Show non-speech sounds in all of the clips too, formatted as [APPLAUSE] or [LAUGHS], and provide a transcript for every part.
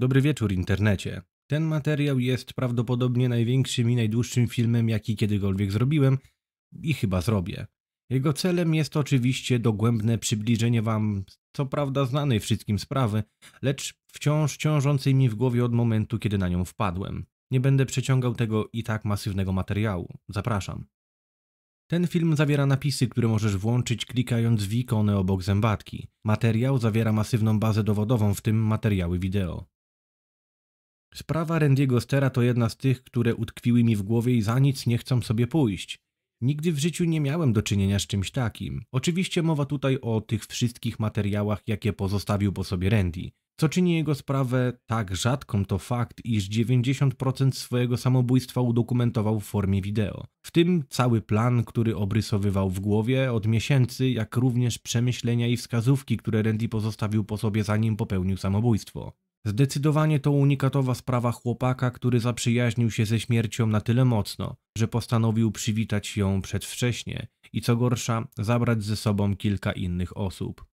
Dobry wieczór, internecie. Ten materiał jest prawdopodobnie największym i najdłuższym filmem, jaki kiedykolwiek zrobiłem i chyba zrobię. Jego celem jest oczywiście dogłębne przybliżenie Wam, co prawda znanej wszystkim sprawy, lecz wciąż ciążącej mi w głowie od momentu, kiedy na nią wpadłem. Nie będę przeciągał tego i tak masywnego materiału. Zapraszam. Ten film zawiera napisy, które możesz włączyć klikając w ikonę obok zębatki. Materiał zawiera masywną bazę dowodową, w tym materiały wideo. Sprawa Randy'ego Stera to jedna z tych, które utkwiły mi w głowie i za nic nie chcą sobie pójść. Nigdy w życiu nie miałem do czynienia z czymś takim. Oczywiście mowa tutaj o tych wszystkich materiałach, jakie pozostawił po sobie Randy. Co czyni jego sprawę tak rzadką to fakt, iż 90% swojego samobójstwa udokumentował w formie wideo. W tym cały plan, który obrysowywał w głowie od miesięcy, jak również przemyślenia i wskazówki, które Randy pozostawił po sobie zanim popełnił samobójstwo. Zdecydowanie to unikatowa sprawa chłopaka, który zaprzyjaźnił się ze śmiercią na tyle mocno, że postanowił przywitać ją przedwcześnie i co gorsza, zabrać ze sobą kilka innych osób.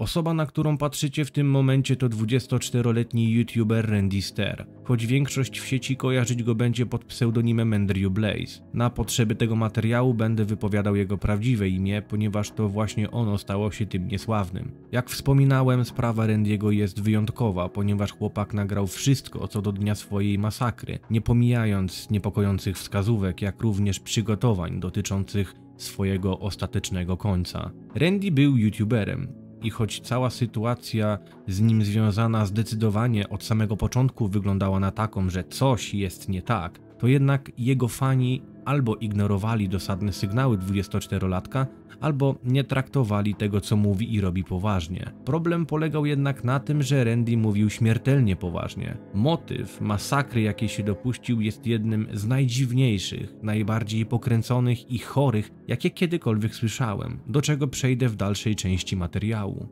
Osoba, na którą patrzycie w tym momencie to 24-letni youtuber Randy Ster, choć większość w sieci kojarzyć go będzie pod pseudonimem Andrew Blaze. Na potrzeby tego materiału będę wypowiadał jego prawdziwe imię, ponieważ to właśnie ono stało się tym niesławnym. Jak wspominałem, sprawa Randy'ego jest wyjątkowa, ponieważ chłopak nagrał wszystko co do dnia swojej masakry, nie pomijając niepokojących wskazówek, jak również przygotowań dotyczących swojego ostatecznego końca. Randy był youtuberem, i choć cała sytuacja z nim związana zdecydowanie od samego początku wyglądała na taką, że coś jest nie tak, to jednak jego fani albo ignorowali dosadne sygnały 24-latka, albo nie traktowali tego, co mówi i robi poważnie. Problem polegał jednak na tym, że Randy mówił śmiertelnie poważnie. Motyw masakry, jakiej się dopuścił, jest jednym z najdziwniejszych, najbardziej pokręconych i chorych, jakie kiedykolwiek słyszałem, do czego przejdę w dalszej części materiału.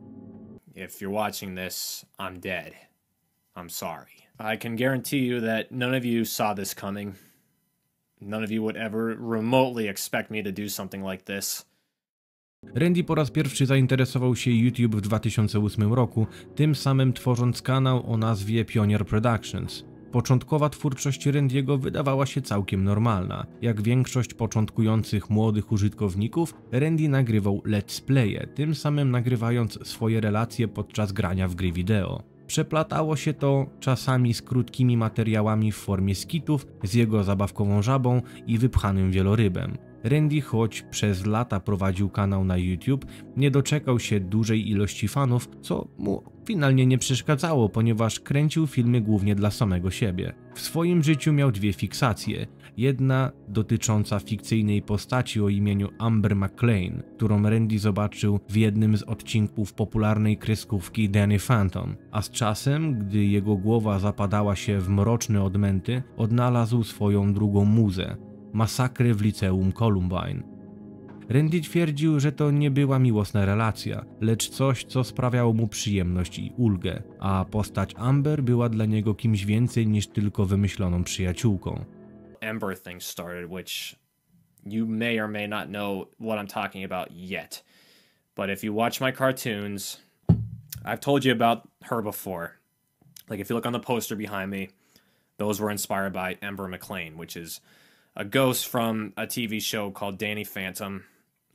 If you're watching this, I'm dead. I'm sorry. I can guarantee you that none of you saw this coming. None of you would ever remotely expect me to do something like this. Randy po raz pierwszy zainteresował się YouTube w 2008 roku, tym samym tworząc kanał o nazwie Pioneer Productions. Początkowa twórczość Randy'ego wydawała się całkiem normalna. Jak większość początkujących młodych użytkowników, Randy nagrywał let's playe, tym samym nagrywając swoje relacje podczas grania w gry wideo. Przeplatało się to czasami z krótkimi materiałami w formie skitów, z jego zabawkową żabą i wypchanym wielorybem. Randy, choć przez lata prowadził kanał na YouTube, nie doczekał się dużej ilości fanów, co mu finalnie nie przeszkadzało, ponieważ kręcił filmy głównie dla samego siebie. W swoim życiu miał dwie fiksacje. Jedna dotycząca fikcyjnej postaci o imieniu Amber McLean, którą Randy zobaczył w jednym z odcinków popularnej kreskówki Danny Phantom, a z czasem, gdy jego głowa zapadała się w mroczne odmęty, odnalazł swoją drugą muzę, masakry w liceum Columbine. Randy twierdził, że to nie była miłosna relacja, lecz coś, co sprawiało mu przyjemność i ulgę, a postać Amber była dla niego kimś więcej niż tylko wymyśloną przyjaciółką. Amber thing started, which you may or may not know what I'm talking about yet. But if you watch my cartoons, I've told you about her before. Like if you look on the poster behind me, those were inspired by Amber McLean, which is a ghost from a TV show called Danny Phantom,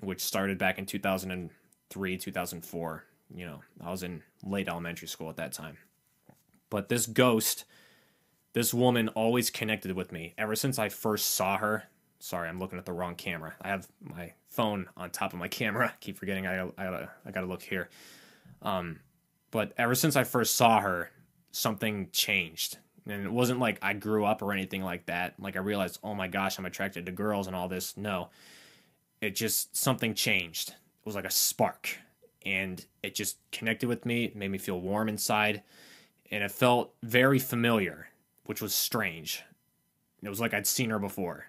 which started back in 2003, 2004. You know, I was in late elementary school at that time. But this ghost, this woman always connected with me ever since I first saw her. Sorry, I'm looking at the wrong camera. I have my phone on top of my camera. I [LAUGHS] keep forgetting I, I, I gotta look here. Um, but ever since I first saw her, something changed. And it wasn't like I grew up or anything like that. Like I realized, oh my gosh, I'm attracted to girls and all this. No, it just something changed. It was like a spark, and it just connected with me. It made me feel warm inside, and it felt very familiar, which was strange. It was like I'd seen her before.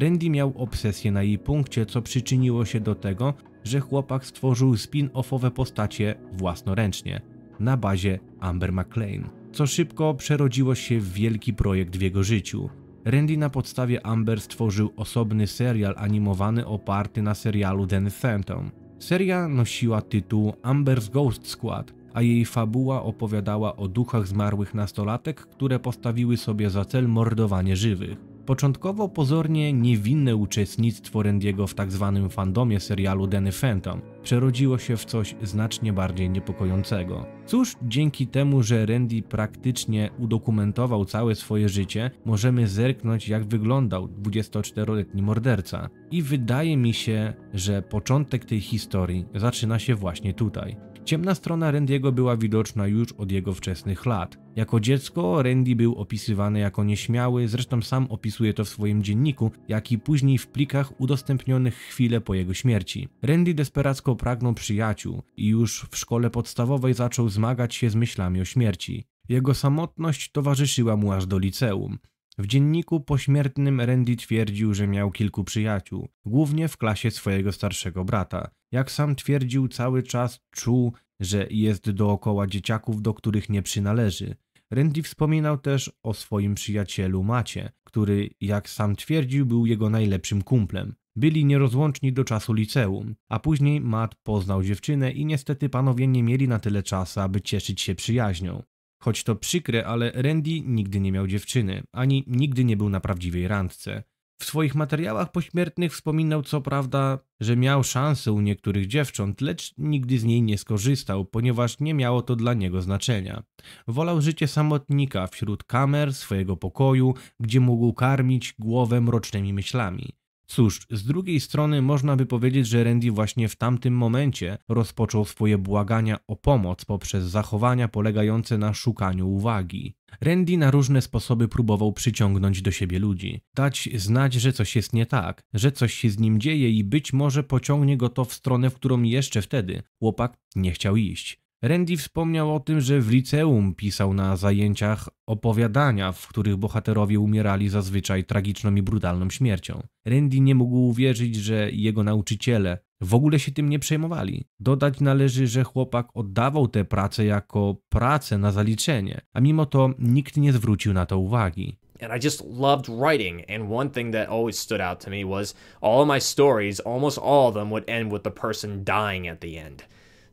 Randy miał obsesję na jej punkcie, co przyczyniło się do tego, że chłopak stworzył spin-offowe postacie własnoręcznie na bazie Amber McLean. co szybko przerodziło się w wielki projekt w jego życiu. Randy na podstawie Amber stworzył osobny serial animowany oparty na serialu Danny Phantom. Seria nosiła tytuł Amber's Ghost Squad, a jej fabuła opowiadała o duchach zmarłych nastolatek, które postawiły sobie za cel mordowanie żywych. Początkowo pozornie niewinne uczestnictwo Randy'ego w tzw. Tak fandomie serialu Danny Phantom przerodziło się w coś znacznie bardziej niepokojącego. Cóż, dzięki temu, że Randy praktycznie udokumentował całe swoje życie, możemy zerknąć jak wyglądał 24-letni morderca. I wydaje mi się, że początek tej historii zaczyna się właśnie tutaj. Ciemna strona Randy'ego była widoczna już od jego wczesnych lat. Jako dziecko Randy był opisywany jako nieśmiały, zresztą sam opisuje to w swoim dzienniku, jak i później w plikach udostępnionych chwilę po jego śmierci. Randy desperacko pragnął przyjaciół i już w szkole podstawowej zaczął zmagać się z myślami o śmierci. Jego samotność towarzyszyła mu aż do liceum. W dzienniku pośmiertnym Randy twierdził, że miał kilku przyjaciół, głównie w klasie swojego starszego brata. Jak sam twierdził, cały czas czuł, że jest dookoła dzieciaków, do których nie przynależy. Randy wspominał też o swoim przyjacielu Macie, który, jak sam twierdził, był jego najlepszym kumplem. Byli nierozłączni do czasu liceum, a później Matt poznał dziewczynę i niestety panowie nie mieli na tyle czasu, aby cieszyć się przyjaźnią. Choć to przykre, ale Randy nigdy nie miał dziewczyny, ani nigdy nie był na prawdziwej randce. W swoich materiałach pośmiertnych wspominał co prawda, że miał szansę u niektórych dziewcząt, lecz nigdy z niej nie skorzystał, ponieważ nie miało to dla niego znaczenia. Wolał życie samotnika wśród kamer swojego pokoju, gdzie mógł karmić głowę mrocznymi myślami. Cóż, z drugiej strony można by powiedzieć, że Randy właśnie w tamtym momencie rozpoczął swoje błagania o pomoc poprzez zachowania polegające na szukaniu uwagi. Randy na różne sposoby próbował przyciągnąć do siebie ludzi, dać znać, że coś jest nie tak, że coś się z nim dzieje i być może pociągnie go to w stronę, w którą jeszcze wtedy chłopak nie chciał iść. Randy wspomniał o tym, że w liceum pisał na zajęciach opowiadania, w których bohaterowie umierali zazwyczaj tragiczną i brutalną śmiercią. Randy nie mógł uwierzyć, że jego nauczyciele w ogóle się tym nie przejmowali. Dodać należy, że chłopak oddawał tę pracę jako pracę na zaliczenie, a mimo to nikt nie zwrócił na to uwagi. and I just loved writing. And one thing that always stood out to me was all of my stories, almost all of them would end with the person dying at the end.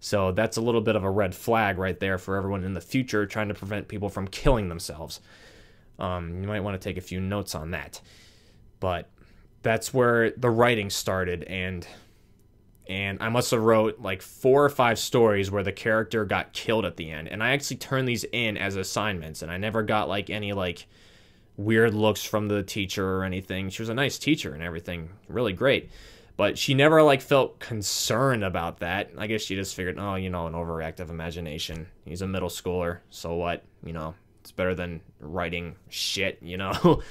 So that's a little bit of a red flag right there for everyone in the future trying to prevent people from killing themselves. Um, you might want to take a few notes on that. But that's where the writing started and and I must have wrote like four or five stories where the character got killed at the end. And I actually turned these in as assignments and I never got like any like weird looks from the teacher or anything. She was a nice teacher and everything, really great but she never like felt concerned about that. I guess she just figured, oh, you know, an overactive imagination. He's a middle schooler, so what? You know, it's better than writing shit, [LAUGHS] you know.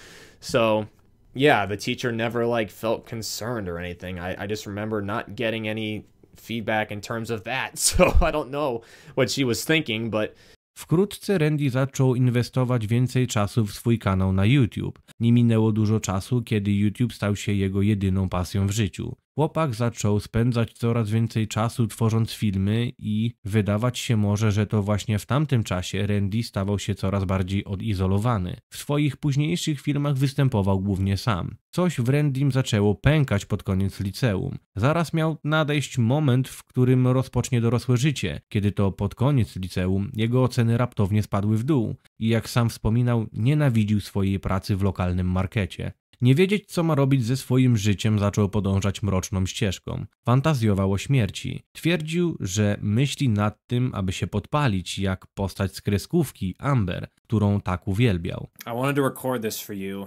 so, yeah, the teacher never like felt concerned or anything. I I just remember not getting any feedback in terms of that. [LAUGHS] So, I don't know what she was thinking, but Wkrótce Randy zaczął inwestować więcej czasu w swój kanał na YouTube. Nie minęło dużo czasu, kiedy YouTube stał się jego jedyną pasją w życiu. Chłopak zaczął spędzać coraz więcej czasu tworząc filmy i wydawać się może, że to właśnie w tamtym czasie Randy stawał się coraz bardziej odizolowany. W swoich późniejszych filmach występował głównie sam. Coś w Randym zaczęło pękać pod koniec liceum. Zaraz miał nadejść moment, w którym rozpocznie dorosłe życie. Kiedy to pod koniec liceum jego oceny raptownie spadły w dół i jak sam wspominał, nienawidził swojej pracy w lokalnym markecie. Nie wiedzieć, co ma robić ze swoim życiem, zaczął podążać mroczną ścieżką. Fantazjował o śmierci. Twierdził, że myśli nad tym, aby się podpalić, jak postać z kreskówki Amber, którą tak uwielbiał. I wanted to record this for you,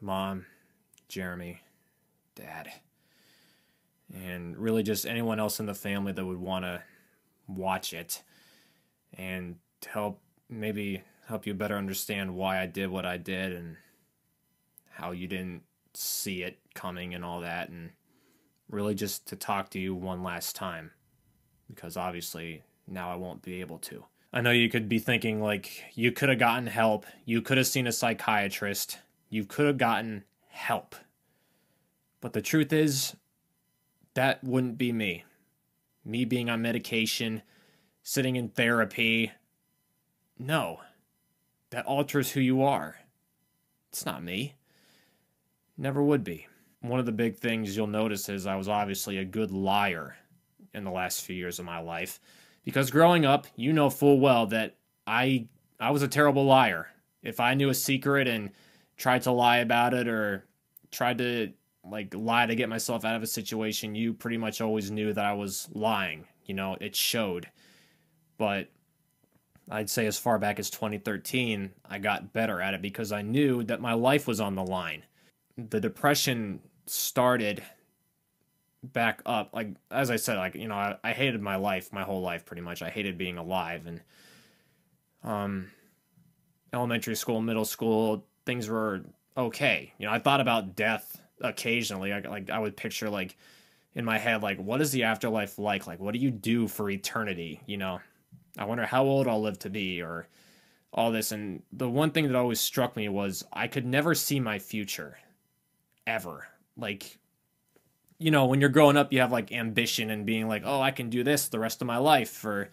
mom, Jeremy, dad, and really just anyone else in the family that would want to watch it and help maybe help you better understand why I did what I did and how you didn't see it coming and all that, and really just to talk to you one last time because obviously now I won't be able to. I know you could be thinking, like, you could have gotten help, you could have seen a psychiatrist, you could have gotten help. But the truth is, that wouldn't be me. Me being on medication, sitting in therapy, no. That alters who you are. It's not me. Never would be. One of the big things you'll notice is I was obviously a good liar in the last few years of my life because growing up, you know full well that I I was a terrible liar. If I knew a secret and tried to lie about it or tried to like lie to get myself out of a situation, you pretty much always knew that I was lying. You know, it showed. But I'd say as far back as 2013, I got better at it because I knew that my life was on the line the depression started back up like as i said like you know I, I, hated my life my whole life pretty much i hated being alive and um elementary school middle school things were okay you know i thought about death occasionally I, like i would picture like in my head like what is the afterlife like like what do you do for eternity you know i wonder how old i'll live to be or all this and the one thing that always struck me was i could never see my future ever. Like, you know, when you're growing up, you have like ambition and being like, oh, I can do this the rest of my life, or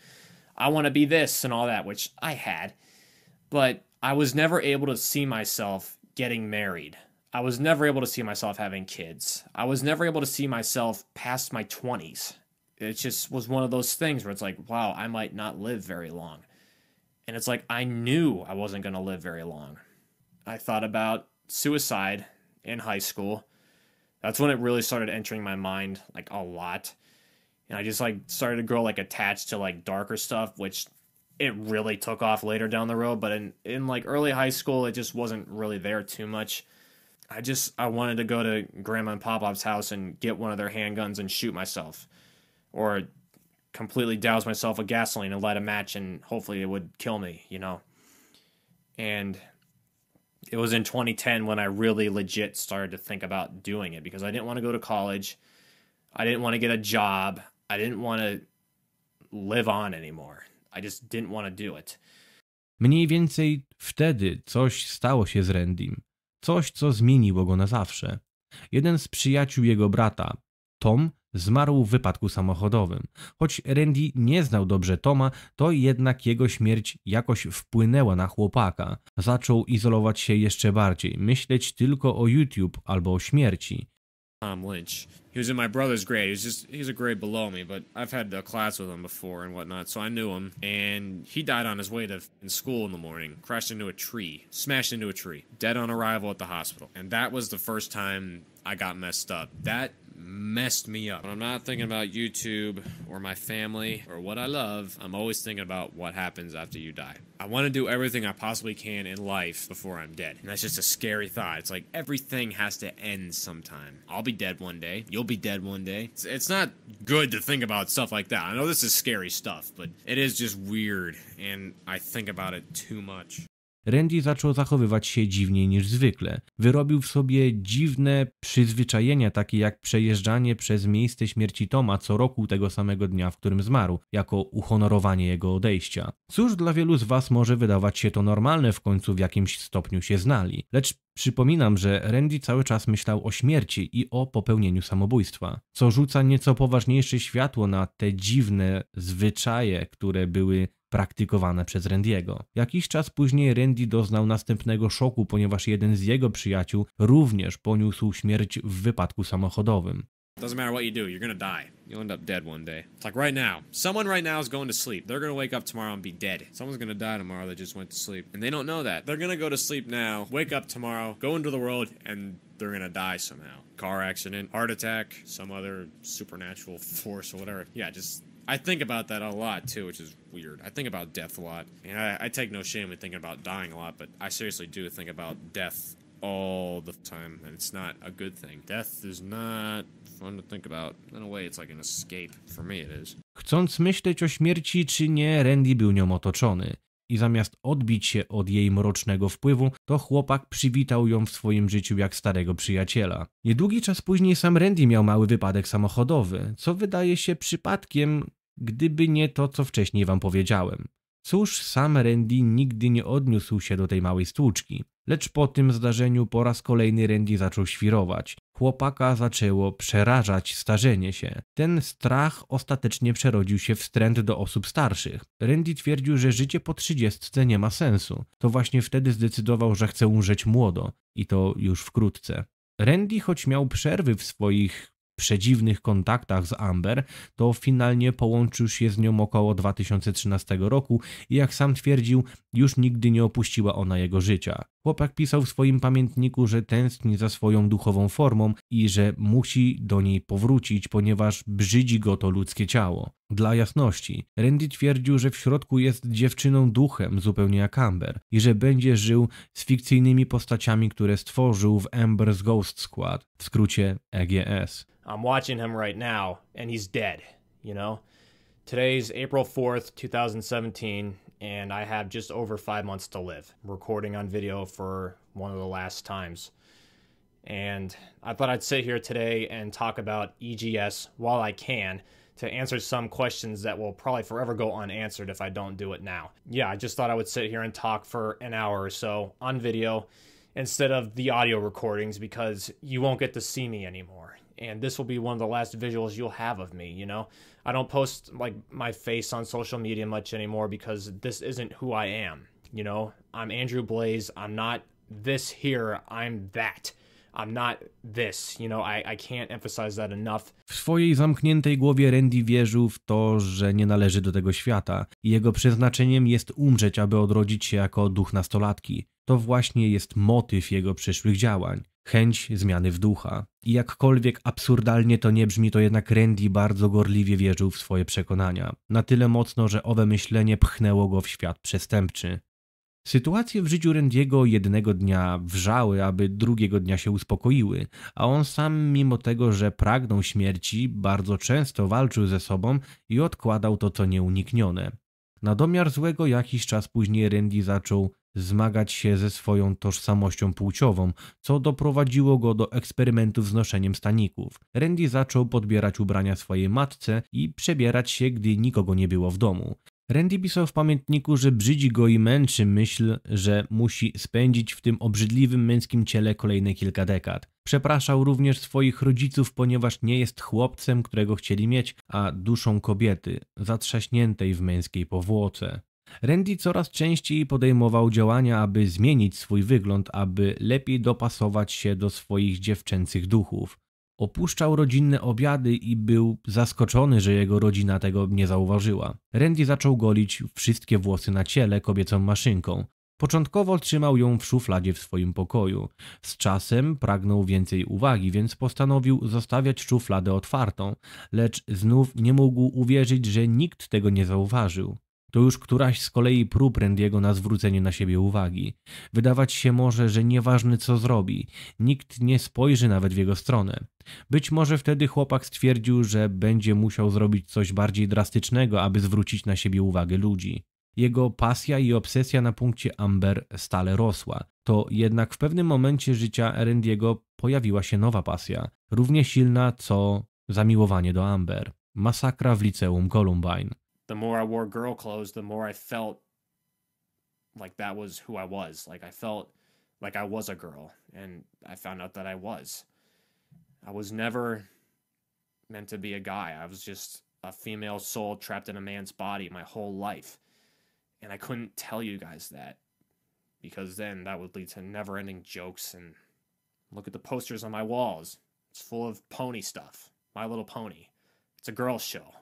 I want to be this and all that, which I had. But I was never able to see myself getting married. I was never able to see myself having kids. I was never able to see myself past my 20s. It just was one of those things where it's like, wow, I might not live very long. And it's like, I knew I wasn't going to live very long. I thought about suicide in high school. That's when it really started entering my mind like a lot. And I just like started to grow like attached to like darker stuff, which it really took off later down the road. But in, in like early high school, it just wasn't really there too much. I just I wanted to go to grandma and pop pop's house and get one of their handguns and shoot myself or completely douse myself with gasoline and light a match and hopefully it would kill me, you know. And it was in 2010 when I really legit started to think about doing it because I didn't want to go to college. I didn't want to get a job. I didn't want to live on anymore. I just didn't want to do it. Mniej więcej wtedy coś stało się z Randym. Coś, co zmieniło go na zawsze. Jeden z przyjaciół jego brata, Tom, Zmarł w wypadku samochodowym. Choć Randy nie znał dobrze Toma, to jednak jego śmierć jakoś wpłynęła na chłopaka. Zaczął izolować się jeszcze bardziej, myśleć tylko o YouTube albo o śmierci. Tom um, Lynch. He was in my brother's grade. He's just he's a grade below me, but I've had a class with him before and whatnot, so I knew him. And he died on his way to in school in the morning, crashed into a tree, smashed into a tree, dead on arrival at the hospital. And that was the first time I got messed up. That messed me up. When I'm not thinking about YouTube or my family or what I love, I'm always thinking about what happens after you die. I want to do everything I possibly can in life before I'm dead. And that's just a scary thought. It's like everything has to end sometime. I'll be dead one day. You'll be dead one day. It's, it's not good to think about stuff like that. I know this is scary stuff, but it is just weird. And I think about it too much. Randy zaczął zachowywać się dziwniej niż zwykle. Wyrobił w sobie dziwne przyzwyczajenia, takie jak przejeżdżanie przez miejsce śmierci Toma co roku tego samego dnia, w którym zmarł, jako uhonorowanie jego odejścia. Cóż dla wielu z Was może wydawać się to normalne, w końcu w jakimś stopniu się znali. Lecz Przypominam, że Randy cały czas myślał o śmierci i o popełnieniu samobójstwa, co rzuca nieco poważniejsze światło na te dziwne zwyczaje, które były praktykowane przez Randiego. Jakiś czas później Randy doznał następnego szoku, ponieważ jeden z jego przyjaciół również poniósł śmierć w wypadku samochodowym. Doesn't matter what you do, you're gonna die. You'll end up dead one day. It's like right now. Someone right now is going to sleep. They're gonna wake up tomorrow and be dead. Someone's gonna die tomorrow that just went to sleep. And they don't know that. They're gonna go to sleep now, wake up tomorrow, go into the world, and they're gonna die somehow. Car accident, heart attack, some other supernatural force or whatever. Yeah, just I think about that a lot too, which is weird. I think about death a lot, and I, I, take no shame in thinking about dying a lot, but I seriously do think about death all the time, and it's not a good thing. Death is not fun to think about. In a way, it's like an escape. For me, it is. Chcąc myśleć o śmierci czy nie, Randy był nią otoczony. i zamiast odbić się od jej mrocznego wpływu, to chłopak przywitał ją w swoim życiu jak starego przyjaciela. Niedługi czas później sam Randy miał mały wypadek samochodowy, co wydaje się przypadkiem, gdyby nie to, co wcześniej wam powiedziałem. Cóż, sam Randy nigdy nie odniósł się do tej małej stłuczki. Lecz po tym zdarzeniu po raz kolejny Randy zaczął świrować. Chłopaka zaczęło przerażać starzenie się. Ten strach ostatecznie przerodził się w wstręt do osób starszych. Randy twierdził, że życie po trzydziestce nie ma sensu. To właśnie wtedy zdecydował, że chce umrzeć młodo i to już wkrótce. Randy, choć miał przerwy w swoich przedziwnych kontaktach z Amber, to finalnie połączył się z nią około 2013 roku i jak sam twierdził, już nigdy nie opuściła ona jego życia. Chłopak pisał w swoim pamiętniku, że tęskni za swoją duchową formą i że musi do niej powrócić, ponieważ brzydzi go to ludzkie ciało. Dla jasności, Randy twierdził, że w środku jest dziewczyną duchem, zupełnie jak Amber, i że będzie żył z fikcyjnymi postaciami, które stworzył w Amber's Ghost Squad, w skrócie EGS. I'm watching him right now, and he's dead, you know? Today's April 4th, 2017, and I have just over five months to live. recording on video for one of the last times. And I thought I'd sit here today and talk about EGS while I can – to answer some questions that will probably forever go unanswered if I don't do it now. Yeah, I just thought I would sit here and talk for an hour or so on video instead of the audio recordings because you won't get to see me anymore. And this will be one of the last visuals you'll have of me, you know? I don't post like my face on social media much anymore because this isn't who I am, you know? I'm Andrew Blaze. I'm not this here, I'm that. I'm not this, you know, I, I can't emphasize that enough. W swojej zamkniętej głowie Randy wierzył w to, że nie należy do tego świata i jego przeznaczeniem jest umrzeć, aby odrodzić się jako duch nastolatki. To właśnie jest motyw jego przyszłych działań. Chęć zmiany w ducha. I jakkolwiek absurdalnie to nie brzmi, to jednak Randy bardzo gorliwie wierzył w swoje przekonania. Na tyle mocno, że owe myślenie pchnęło go w świat przestępczy. Sytuacje w życiu Randiego jednego dnia wrzały, aby drugiego dnia się uspokoiły, a on sam, mimo tego, że pragnął śmierci, bardzo często walczył ze sobą i odkładał to, co nieuniknione. Na domiar złego jakiś czas później Randy zaczął zmagać się ze swoją tożsamością płciową, co doprowadziło go do eksperymentów z noszeniem staników. Randy zaczął podbierać ubrania swojej matce i przebierać się, gdy nikogo nie było w domu. Randy pisał w pamiętniku, że brzydzi go i męczy myśl, że musi spędzić w tym obrzydliwym męskim ciele kolejne kilka dekad. Przepraszał również swoich rodziców, ponieważ nie jest chłopcem, którego chcieli mieć, a duszą kobiety, zatrzaśniętej w męskiej powłoce. Randy coraz częściej podejmował działania, aby zmienić swój wygląd, aby lepiej dopasować się do swoich dziewczęcych duchów. Opuszczał rodzinne obiady i był zaskoczony, że jego rodzina tego nie zauważyła. Randy zaczął golić wszystkie włosy na ciele kobiecą maszynką. Początkowo trzymał ją w szufladzie w swoim pokoju. Z czasem pragnął więcej uwagi, więc postanowił zostawiać szufladę otwartą, lecz znów nie mógł uwierzyć, że nikt tego nie zauważył. To już któraś z kolei prób Randiego na zwrócenie na siebie uwagi. Wydawać się może, że nieważne co zrobi, nikt nie spojrzy nawet w jego stronę. Być może wtedy chłopak stwierdził, że będzie musiał zrobić coś bardziej drastycznego, aby zwrócić na siebie uwagę ludzi. Jego pasja i obsesja na punkcie Amber stale rosła. To jednak w pewnym momencie życia Randiego pojawiła się nowa pasja, równie silna co zamiłowanie do Amber. Masakra w liceum Columbine. the more I wore girl clothes, the more I felt like that was who I was. Like I felt like I was a girl, and I found out that I was. I was never meant to be a guy. I was just a female soul trapped in a man's body my whole life. And I couldn't tell you guys that because then that would lead to never ending jokes. And look at the posters on my walls. It's full of pony stuff. My Little Pony. It's a girl's show. [LAUGHS]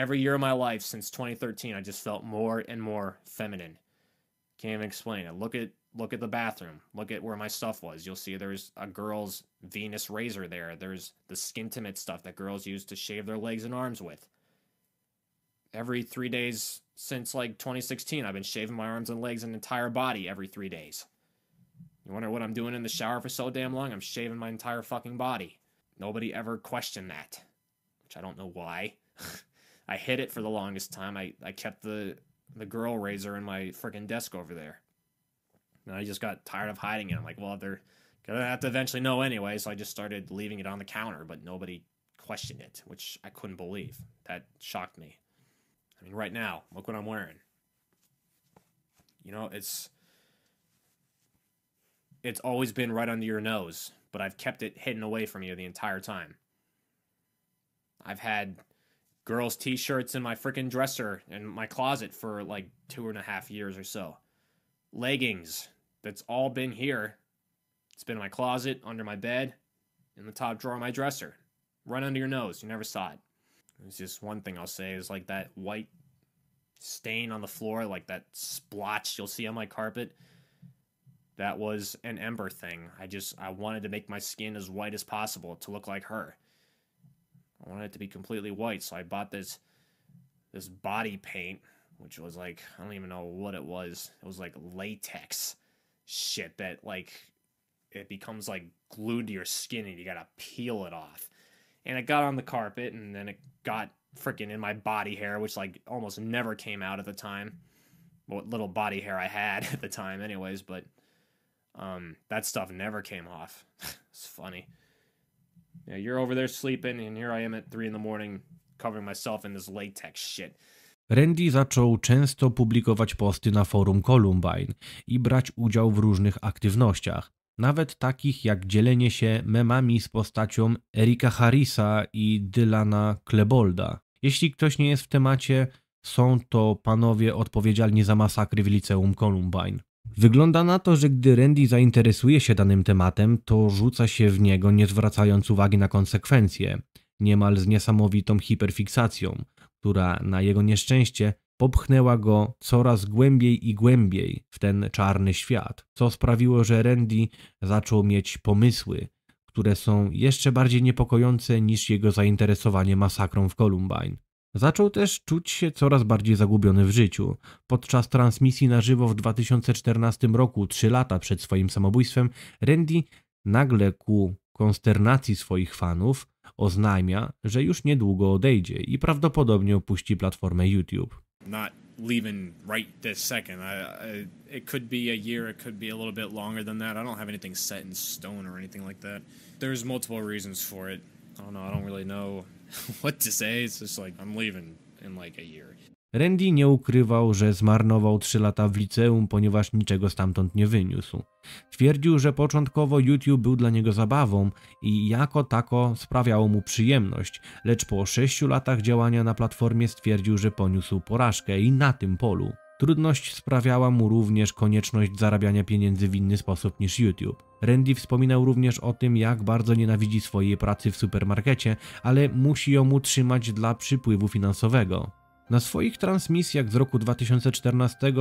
every year of my life since 2013, I just felt more and more feminine. Can't even explain it. Look at look at the bathroom. Look at where my stuff was. You'll see there's a girl's Venus razor there. There's the skin timid stuff that girls use to shave their legs and arms with. Every three days since like 2016, I've been shaving my arms and legs and entire body every three days. You wonder what I'm doing in the shower for so damn long? I'm shaving my entire fucking body. Nobody ever questioned that, which I don't know why. [LAUGHS] I hid it for the longest time. I, I kept the the girl razor in my freaking desk over there. And I just got tired of hiding it. I'm like, well, they're gonna have to eventually know anyway. So I just started leaving it on the counter, but nobody questioned it, which I couldn't believe. That shocked me. I mean, right now, look what I'm wearing. You know, it's it's always been right under your nose, but I've kept it hidden away from you the entire time. I've had girls' t shirts in my freaking dresser and my closet for like two and a half years or so. Leggings, that's all been here. It's been in my closet, under my bed, in the top drawer of my dresser, right under your nose. You never saw it. It's just one thing I'll say is like that white stain on the floor, like that splotch you'll see on my carpet. That was an ember thing. I just I wanted to make my skin as white as possible to look like her. I wanted it to be completely white, so I bought this this body paint, which was like I don't even know what it was. It was like latex shit that like it becomes like glued to your skin and you gotta peel it off. And it got on the carpet and then it got freaking in my body hair, which like almost never came out at the time. What little body hair I had [LAUGHS] at the time, anyways, but um, that stuff never came off. [LAUGHS] it's funny. You know, you're over there sleeping, and here I am at three in the morning, covering myself in this latex shit. Randy zaczął często publikować posty na forum Columbine i brać udział w różnych aktywnościach, nawet takich jak dzielenie się memami z postacią Erika Harrisa i Dylana Klebolda. Jeśli ktoś nie jest w temacie, są to panowie odpowiedzialni za masakry w liceum Columbine. Wygląda na to, że gdy Randy zainteresuje się danym tematem, to rzuca się w niego, nie zwracając uwagi na konsekwencje, niemal z niesamowitą hiperfiksacją, która na jego nieszczęście popchnęła go coraz głębiej i głębiej w ten czarny świat, co sprawiło, że Randy zaczął mieć pomysły, które są jeszcze bardziej niepokojące niż jego zainteresowanie masakrą w Columbine. Zaczął też czuć się coraz bardziej zagubiony w życiu. Podczas transmisji na żywo w 2014 roku, trzy lata przed swoim samobójstwem, Randy nagle ku konsternacji swoich fanów oznajmia, że już niedługo odejdzie i prawdopodobnie opuści platformę YouTube. Not leaving right this second. I, I, it could be a year, it could be a little bit longer than that. I don't have anything set in stone or anything like that. There's multiple reasons for it. I don't know, I don't really know [LAUGHS] what to say. It's just like I'm leaving in like a year. Randy nie ukrywał, że zmarnował 3 lata w liceum, ponieważ niczego stamtąd nie wyniósł. Twierdził, że początkowo YouTube był dla niego zabawą i jako tako sprawiało mu przyjemność, lecz po 6 latach działania na platformie stwierdził, że poniósł porażkę i na tym polu. Trudność sprawiała mu również konieczność zarabiania pieniędzy w inny sposób niż YouTube. Randy wspominał również o tym, jak bardzo nienawidzi swojej pracy w supermarkecie, ale musi ją utrzymać dla przypływu finansowego. Na swoich transmisjach z roku 2014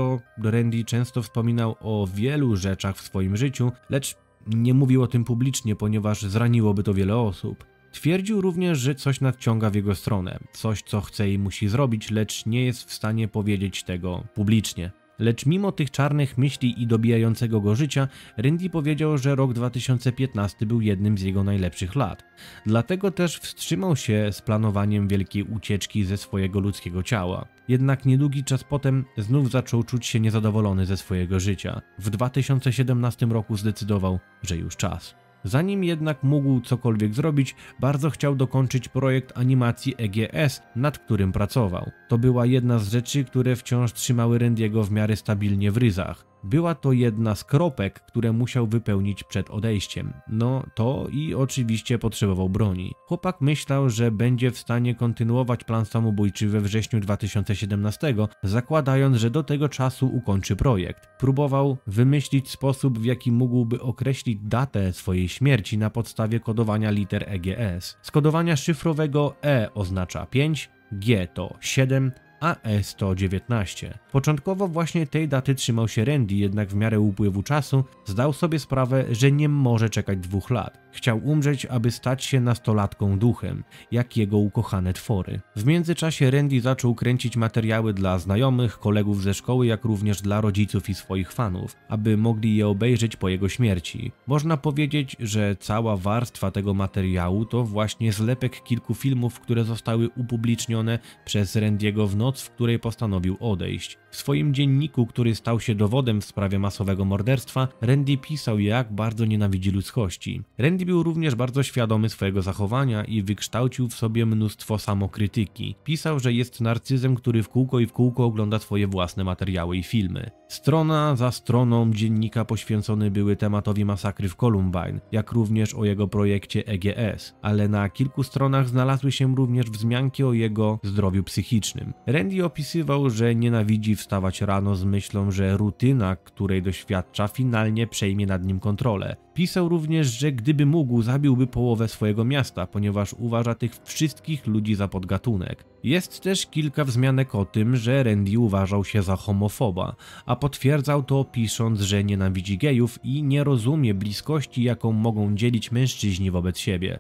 Randy często wspominał o wielu rzeczach w swoim życiu, lecz nie mówił o tym publicznie, ponieważ zraniłoby to wiele osób. Twierdził również, że coś nadciąga w jego stronę, coś co chce i musi zrobić, lecz nie jest w stanie powiedzieć tego publicznie. Lecz mimo tych czarnych myśli i dobijającego go życia, Rindy powiedział, że rok 2015 był jednym z jego najlepszych lat. Dlatego też wstrzymał się z planowaniem wielkiej ucieczki ze swojego ludzkiego ciała. Jednak niedługi czas potem znów zaczął czuć się niezadowolony ze swojego życia. W 2017 roku zdecydował, że już czas. Zanim jednak mógł cokolwiek zrobić, bardzo chciał dokończyć projekt animacji EGS, nad którym pracował. To była jedna z rzeczy, które wciąż trzymały Randiego w miarę stabilnie w ryzach. Była to jedna z kropek, które musiał wypełnić przed odejściem. No to i oczywiście potrzebował broni. Chłopak myślał, że będzie w stanie kontynuować plan samobójczy we wrześniu 2017, zakładając, że do tego czasu ukończy projekt. Próbował wymyślić sposób, w jaki mógłby określić datę swojej śmierci na podstawie kodowania liter EGS. Skodowania szyfrowego E oznacza 5, G to 7, AE-119. Początkowo właśnie tej daty trzymał się Randy, jednak w miarę upływu czasu zdał sobie sprawę, że nie może czekać dwóch lat. Chciał umrzeć, aby stać się nastolatką duchem, jak jego ukochane twory. W międzyczasie Randy zaczął kręcić materiały dla znajomych, kolegów ze szkoły, jak również dla rodziców i swoich fanów, aby mogli je obejrzeć po jego śmierci. Można powiedzieć, że cała warstwa tego materiału to właśnie zlepek kilku filmów, które zostały upublicznione przez Randy'ego w noc, w której postanowił odejść. W swoim dzienniku, który stał się dowodem w sprawie masowego morderstwa, Randy pisał, jak bardzo nienawidzi ludzkości. Randy Randy był również bardzo świadomy swojego zachowania i wykształcił w sobie mnóstwo samokrytyki. Pisał, że jest narcyzem, który w kółko i w kółko ogląda swoje własne materiały i filmy. Strona za stroną dziennika poświęcony były tematowi masakry w Columbine, jak również o jego projekcie EGS, ale na kilku stronach znalazły się również wzmianki o jego zdrowiu psychicznym. Randy opisywał, że nienawidzi wstawać rano z myślą, że rutyna, której doświadcza, finalnie przejmie nad nim kontrolę. Pisał również, że gdyby mógł, zabiłby połowę swojego miasta, ponieważ uważa tych wszystkich ludzi za podgatunek. Jest też kilka wzmianek o tym, że Randy uważał się za homofoba, a potwierdzał to pisząc, że nienawidzi gejów i nie rozumie bliskości, jaką mogą dzielić mężczyźni wobec siebie.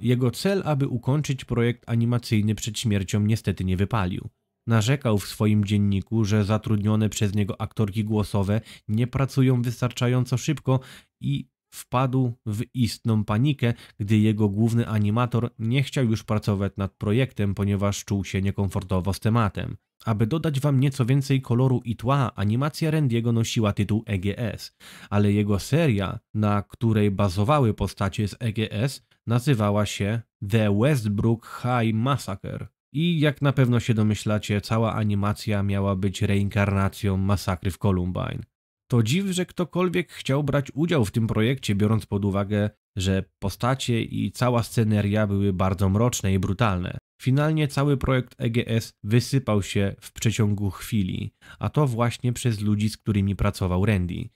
Jego cel, aby ukończyć projekt animacyjny przed śmiercią, niestety nie wypalił. Narzekał w swoim dzienniku, że zatrudnione przez niego aktorki głosowe nie pracują wystarczająco szybko i wpadł w istną panikę, gdy jego główny animator nie chciał już pracować nad projektem, ponieważ czuł się niekomfortowo z tematem. Aby dodać wam nieco więcej koloru i tła, animacja Randiego nosiła tytuł EGS, ale jego seria, na której bazowały postacie z EGS, nazywała się The Westbrook High Massacre. I jak na pewno się domyślacie, cała animacja miała być reinkarnacją masakry w Columbine. To dziw, że ktokolwiek chciał brać udział w tym projekcie, biorąc pod uwagę, że postacie i cała sceneria były bardzo mroczne i brutalne. Finalnie cały projekt EGS wysypał się w przeciągu chwili, a to właśnie przez ludzi, z którymi pracował Randy.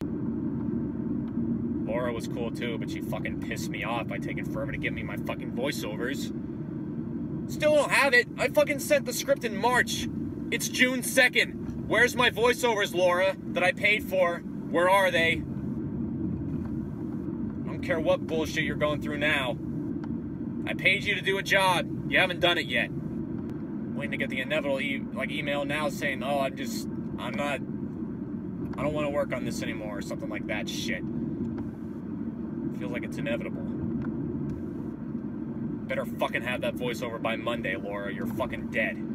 Laura was cool too, but she fucking pissed me off by taking forever to give me my fucking voiceovers. Still don't have it. I fucking sent the script in March. It's June 2nd. Where's my voiceovers, Laura, that I paid for? Where are they? I don't care what bullshit you're going through now. I paid you to do a job. You haven't done it yet. Waiting to get the inevitable e like email now saying, "Oh, I'm just, I'm not, I don't want to work on this anymore" or something like that. Shit. Feels like it's inevitable. Better fucking have that voiceover by Monday, Laura. You're fucking dead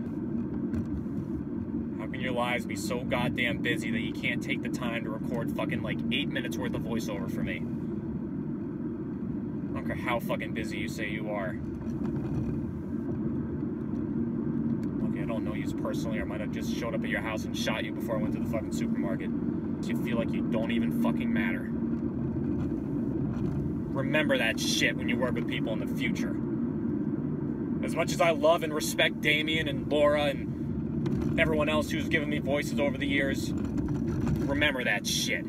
your lives be so goddamn busy that you can't take the time to record fucking like eight minutes worth of voiceover for me. I don't care how fucking busy you say you are. Okay, I don't know you personally, or I might have just showed up at your house and shot you before I went to the fucking supermarket. you feel like you don't even fucking matter. Remember that shit when you work with people in the future. As much as I love and respect Damien and Laura and everyone else who's given me voices over the years, remember that shit.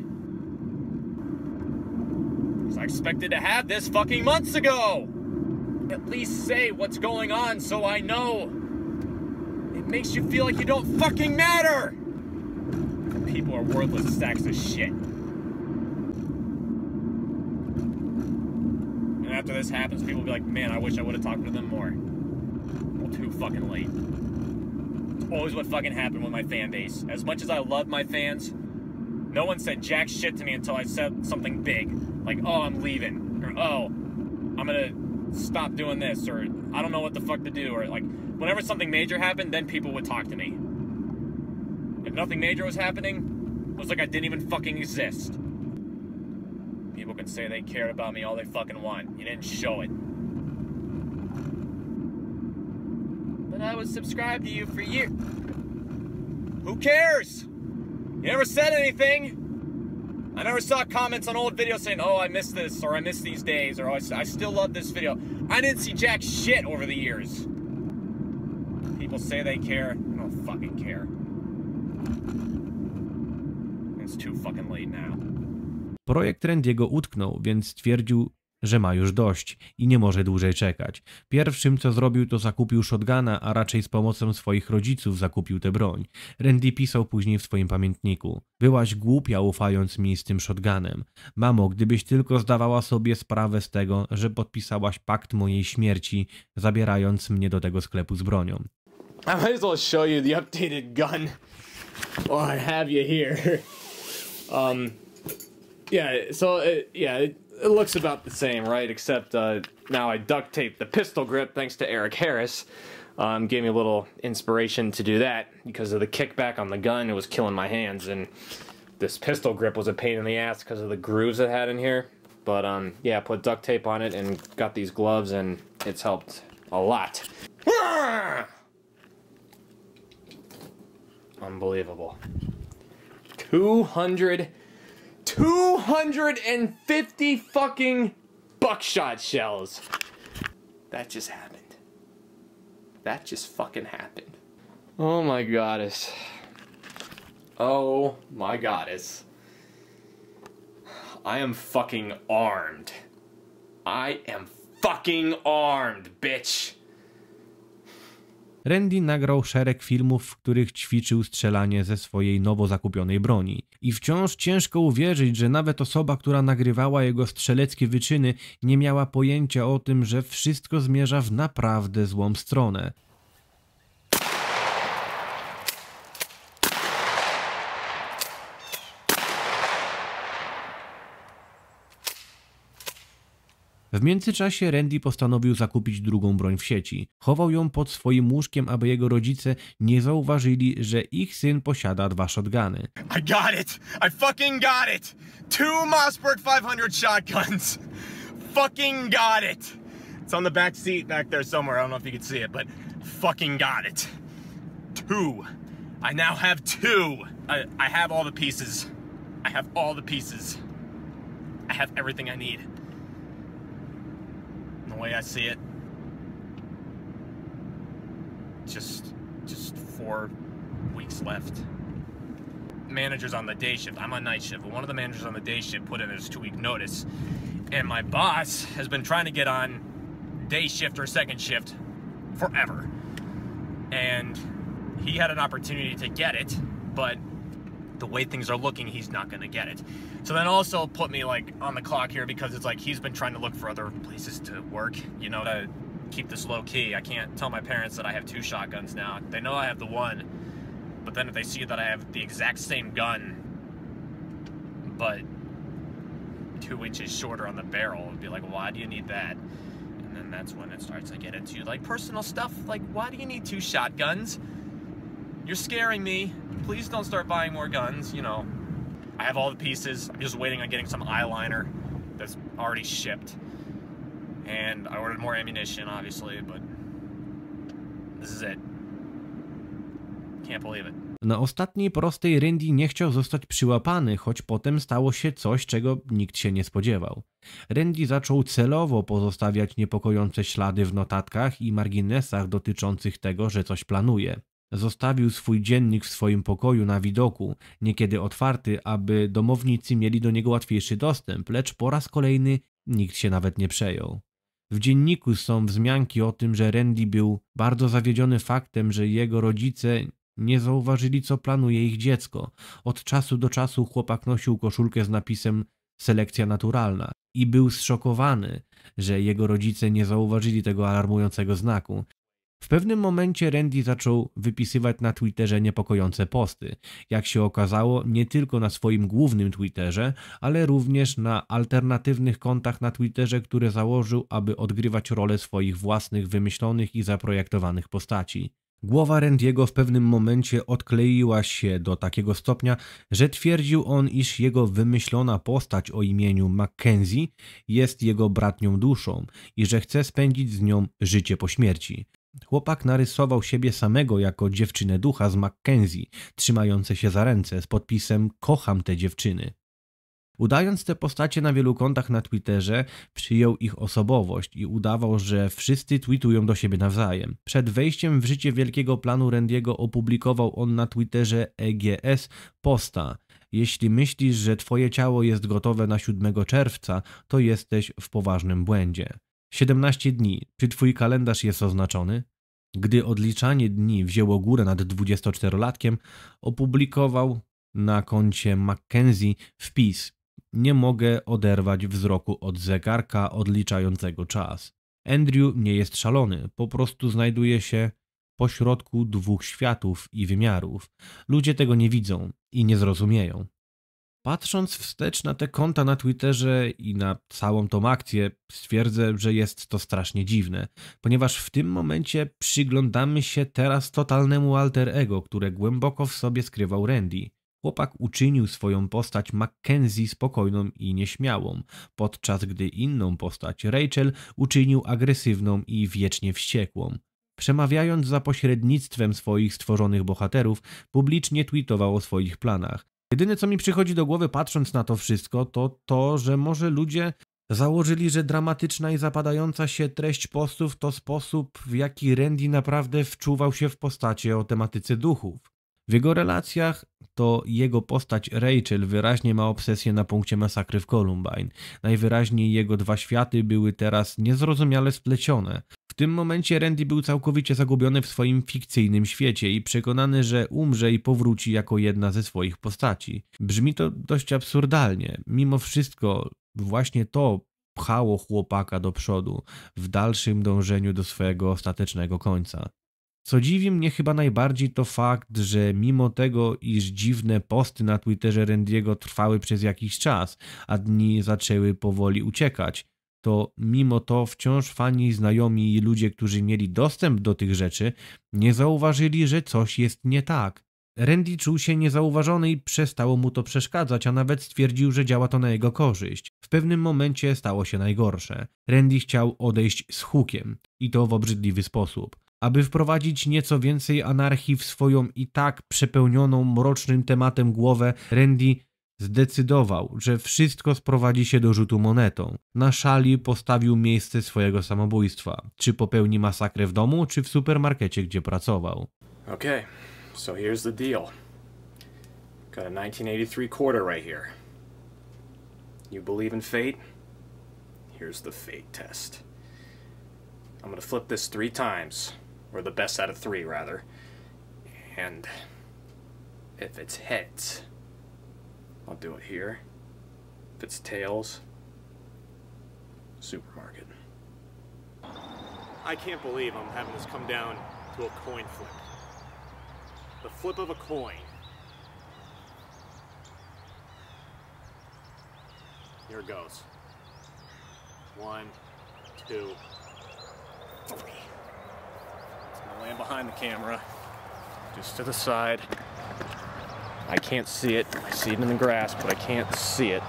Because I expected to have this fucking months ago. At least say what's going on so I know. It makes you feel like you don't fucking matter. People are worthless sacks of shit. And after this happens, people will be like, man, I wish I would have talked to them more. Well, too fucking late always what fucking happened with my fan base. As much as I love my fans, no one said jack shit to me until I said something big. Like, oh, I'm leaving. Or, oh, I'm gonna stop doing this. Or, I don't know what the fuck to do. Or, like, whenever something major happened, then people would talk to me. If nothing major was happening, it was like I didn't even fucking exist. People can say they cared about me all they fucking want. You didn't show it. was subscribed to you for years. Who cares? You never said anything. I never saw comments on old videos saying, oh, I missed this, or I missed these days, or oh, I still love this video. I didn't see jack shit over the years. People say they care. I don't fucking care. It's too fucking late now. Projekt Randiego utknął, więc twierdził, że ma już dość i nie może dłużej czekać. Pierwszym co zrobił to zakupił shotguna, a raczej z pomocą swoich rodziców zakupił tę broń. Randy pisał później w swoim pamiętniku. Byłaś głupia ufając mi z tym shotgunem. Mamo, gdybyś tylko zdawała sobie sprawę z tego, że podpisałaś pakt mojej śmierci, zabierając mnie do tego sklepu z bronią. I [LAUGHS] might as well show you the updated gun or have you here. [LAUGHS] Um, yeah, so, uh, yeah... it looks about the same, right? Except uh, now I duct taped the pistol grip thanks to Eric Harris. Um, gave me a little inspiration to do that because of the kickback on the gun. It was killing my hands, and this pistol grip was a pain in the ass because of the grooves it had in here. But um, yeah, I put duct tape on it and got these gloves, and it's helped a lot. Unbelievable. 200 250 fucking buckshot shells. That just happened. That just fucking happened. Oh my goddess. Oh my goddess. I am fucking armed. I am fucking armed, bitch. Randy nagrał szereg filmów, w których ćwiczył strzelanie ze swojej nowo zakupionej broni. I wciąż ciężko uwierzyć, że nawet osoba, która nagrywała jego strzeleckie wyczyny, nie miała pojęcia o tym, że wszystko zmierza w naprawdę złą stronę. W międzyczasie Randy postanowił zakupić drugą broń w sieci. Chował ją pod swoim łóżkiem, aby jego rodzice nie zauważyli, że ich syn posiada dwa shotguny. I got it! I fucking got it! Two Mossberg 500 shotguns! [LAUGHS] Fucking got it! It's on the back seat back there somewhere. I don't know if you can see it, but fucking got it. Two. I now have two. I, I have all the pieces. I have all the pieces. I have everything I need. way I see it. Just, just four weeks left. Managers on the day shift. I'm on night shift, but one of the managers on the day shift put in his two-week notice, and my boss has been trying to get on day shift or second shift forever, and he had an opportunity to get it, but the way things are looking, he's not going to get it. So then also put me like on the clock here because it's like he's been trying to look for other places to work, you know, to keep this low key. I can't tell my parents that I have two shotguns now. They know I have the one, but then if they see that I have the exact same gun, but two inches shorter on the barrel, it'd be like, why do you need that? And then that's when it starts to get into like personal stuff. Like, why do you need two shotguns? You're scaring me. Please don't start buying more guns, you know. I have all the pieces. I'm just waiting on getting some eyeliner that's already shipped. And I ordered more ammunition, obviously, but this is it. Can't believe it. Na ostatniej prostej Rindy nie chciał zostać przyłapany, choć potem stało się coś, czego nikt się nie spodziewał. Rindy zaczął celowo pozostawiać niepokojące ślady w notatkach i marginesach dotyczących tego, że coś planuje. Zostawił swój dziennik w swoim pokoju na widoku, niekiedy otwarty, aby domownicy mieli do niego łatwiejszy dostęp, lecz po raz kolejny nikt się nawet nie przejął. W dzienniku są wzmianki o tym, że Randy był bardzo zawiedziony faktem, że jego rodzice nie zauważyli, co planuje ich dziecko. Od czasu do czasu chłopak nosił koszulkę z napisem selekcja naturalna i był zszokowany, że jego rodzice nie zauważyli tego alarmującego znaku. W pewnym momencie Randy zaczął wypisywać na Twitterze niepokojące posty. Jak się okazało, nie tylko na swoim głównym Twitterze, ale również na alternatywnych kontach na Twitterze, które założył, aby odgrywać rolę swoich własnych, wymyślonych i zaprojektowanych postaci. Głowa Randy'ego w pewnym momencie odkleiła się do takiego stopnia, że twierdził on, iż jego wymyślona postać o imieniu Mackenzie jest jego bratnią duszą i że chce spędzić z nią życie po śmierci. Chłopak narysował siebie samego jako dziewczynę ducha z Mackenzie, trzymające się za ręce z podpisem Kocham te dziewczyny. Udając te postacie na wielu kontach na Twitterze, przyjął ich osobowość i udawał, że wszyscy tweetują do siebie nawzajem. Przed wejściem w życie wielkiego planu Randiego opublikował on na Twitterze EGS posta. Jeśli myślisz, że twoje ciało jest gotowe na 7 czerwca, to jesteś w poważnym błędzie. 17 dni. Czy twój kalendarz jest oznaczony? Gdy odliczanie dni wzięło górę nad 24-latkiem, opublikował na koncie Mackenzie wpis: Nie mogę oderwać wzroku od zegarka odliczającego czas. Andrew nie jest szalony, po prostu znajduje się pośrodku dwóch światów i wymiarów. Ludzie tego nie widzą i nie zrozumieją. Patrząc wstecz na te konta na Twitterze i na całą tą akcję, stwierdzę, że jest to strasznie dziwne, ponieważ w tym momencie przyglądamy się teraz totalnemu alter ego, które głęboko w sobie skrywał Randy. Chłopak uczynił swoją postać Mackenzie spokojną i nieśmiałą, podczas gdy inną postać Rachel uczynił agresywną i wiecznie wściekłą. Przemawiając za pośrednictwem swoich stworzonych bohaterów, publicznie tweetował o swoich planach. Jedyne, co mi przychodzi do głowy, patrząc na to wszystko, to to, że może ludzie założyli, że dramatyczna i zapadająca się treść postów to sposób, w jaki Randy naprawdę wczuwał się w postacie o tematyce duchów. W jego relacjach to jego postać Rachel wyraźnie ma obsesję na punkcie masakry w Columbine. Najwyraźniej jego dwa światy były teraz niezrozumiale splecione. W tym momencie Randy był całkowicie zagubiony w swoim fikcyjnym świecie i przekonany, że umrze i powróci jako jedna ze swoich postaci. Brzmi to dość absurdalnie. Mimo wszystko, właśnie to pchało chłopaka do przodu w dalszym dążeniu do swojego ostatecznego końca. Co dziwi mnie chyba najbardziej to fakt, że mimo tego, iż dziwne posty na Twitterze Randy'ego trwały przez jakiś czas, a dni zaczęły powoli uciekać, to mimo to wciąż fani, znajomi i ludzie, którzy mieli dostęp do tych rzeczy, nie zauważyli, że coś jest nie tak. Randy czuł się niezauważony i przestało mu to przeszkadzać, a nawet stwierdził, że działa to na jego korzyść. W pewnym momencie stało się najgorsze. Randy chciał odejść z hukiem i to w obrzydliwy sposób aby wprowadzić nieco więcej anarchii w swoją i tak przepełnioną mrocznym tematem głowę, Randy zdecydował, że wszystko sprowadzi się do rzutu monetą. Na szali postawił miejsce swojego samobójstwa. Czy popełni masakrę w domu, czy w supermarkecie, gdzie pracował. Okay, so here's the deal. Got a 1983 quarter right here. You believe in fate? Here's the fate test. I'm gonna flip this three times. or the best out of three rather. And if it's heads, I'll do it here. If it's tails, supermarket. I can't believe I'm having this come down to a coin flip. The flip of a coin. Here goes. One, two, three land behind the camera, just to the side. I can't see it. I see it in the grass, but I can't see it.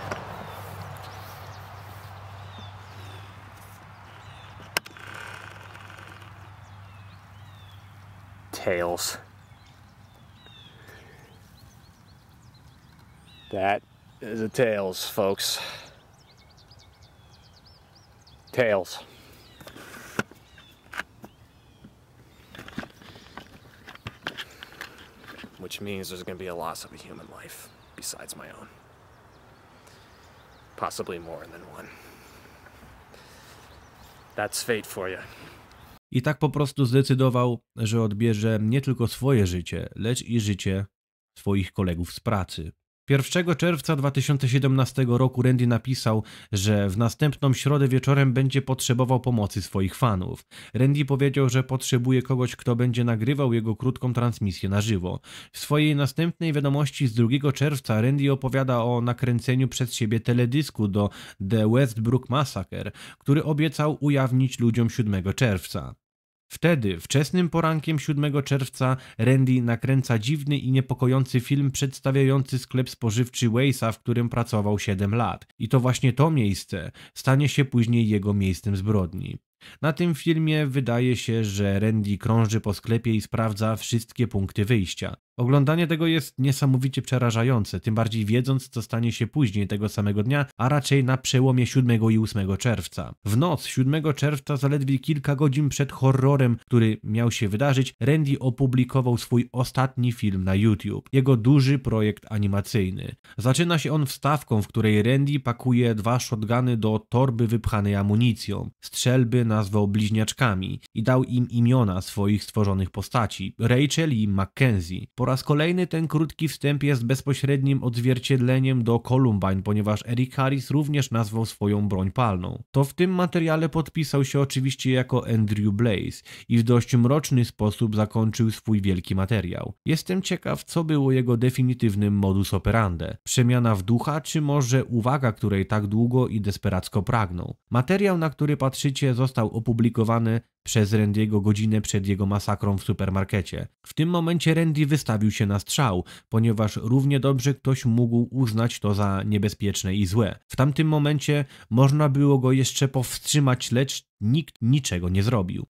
Tails. That is a tails, folks. Tails. which means there's going to be a loss of a human life besides my own. Possibly more than one. That's fate for you. I tak po prostu zdecydował, że odbierze nie tylko swoje życie, lecz i życie swoich kolegów z pracy. 1 czerwca 2017 roku Randy napisał, że w następną środę wieczorem będzie potrzebował pomocy swoich fanów. Randy powiedział, że potrzebuje kogoś, kto będzie nagrywał jego krótką transmisję na żywo. W swojej następnej wiadomości z 2 czerwca Randy opowiada o nakręceniu przez siebie teledysku do The Westbrook Massacre, który obiecał ujawnić ludziom 7 czerwca. Wtedy, wczesnym porankiem 7 czerwca, Randy nakręca dziwny i niepokojący film przedstawiający sklep spożywczy Waysa, w którym pracował 7 lat. I to właśnie to miejsce stanie się później jego miejscem zbrodni. Na tym filmie wydaje się, że Randy krąży po sklepie i sprawdza wszystkie punkty wyjścia. Oglądanie tego jest niesamowicie przerażające, tym bardziej wiedząc, co stanie się później tego samego dnia, a raczej na przełomie 7 i 8 czerwca. W noc 7 czerwca, zaledwie kilka godzin przed horrorem, który miał się wydarzyć, Randy opublikował swój ostatni film na YouTube, jego duży projekt animacyjny. Zaczyna się on wstawką, w której Randy pakuje dwa shotguny do torby wypchanej amunicją. Strzelby nazwał bliźniaczkami i dał im imiona swoich stworzonych postaci, Rachel i Mackenzie. Po raz kolejny ten krótki wstęp jest bezpośrednim odzwierciedleniem do Columbine, ponieważ Eric Harris również nazwał swoją broń palną. To w tym materiale podpisał się oczywiście jako Andrew Blaze i w dość mroczny sposób zakończył swój wielki materiał. Jestem ciekaw, co było jego definitywnym modus operandi. Przemiana w ducha, czy może uwaga, której tak długo i desperacko pragnął. Materiał, na który patrzycie, został opublikowany przez Randy'ego godzinę przed jego masakrą w supermarkecie. W tym momencie Randy wystąpił stawił się na strzał, ponieważ równie dobrze ktoś mógł uznać to za niebezpieczne i złe. W tamtym momencie można było go jeszcze powstrzymać, lecz nikt niczego nie zrobił.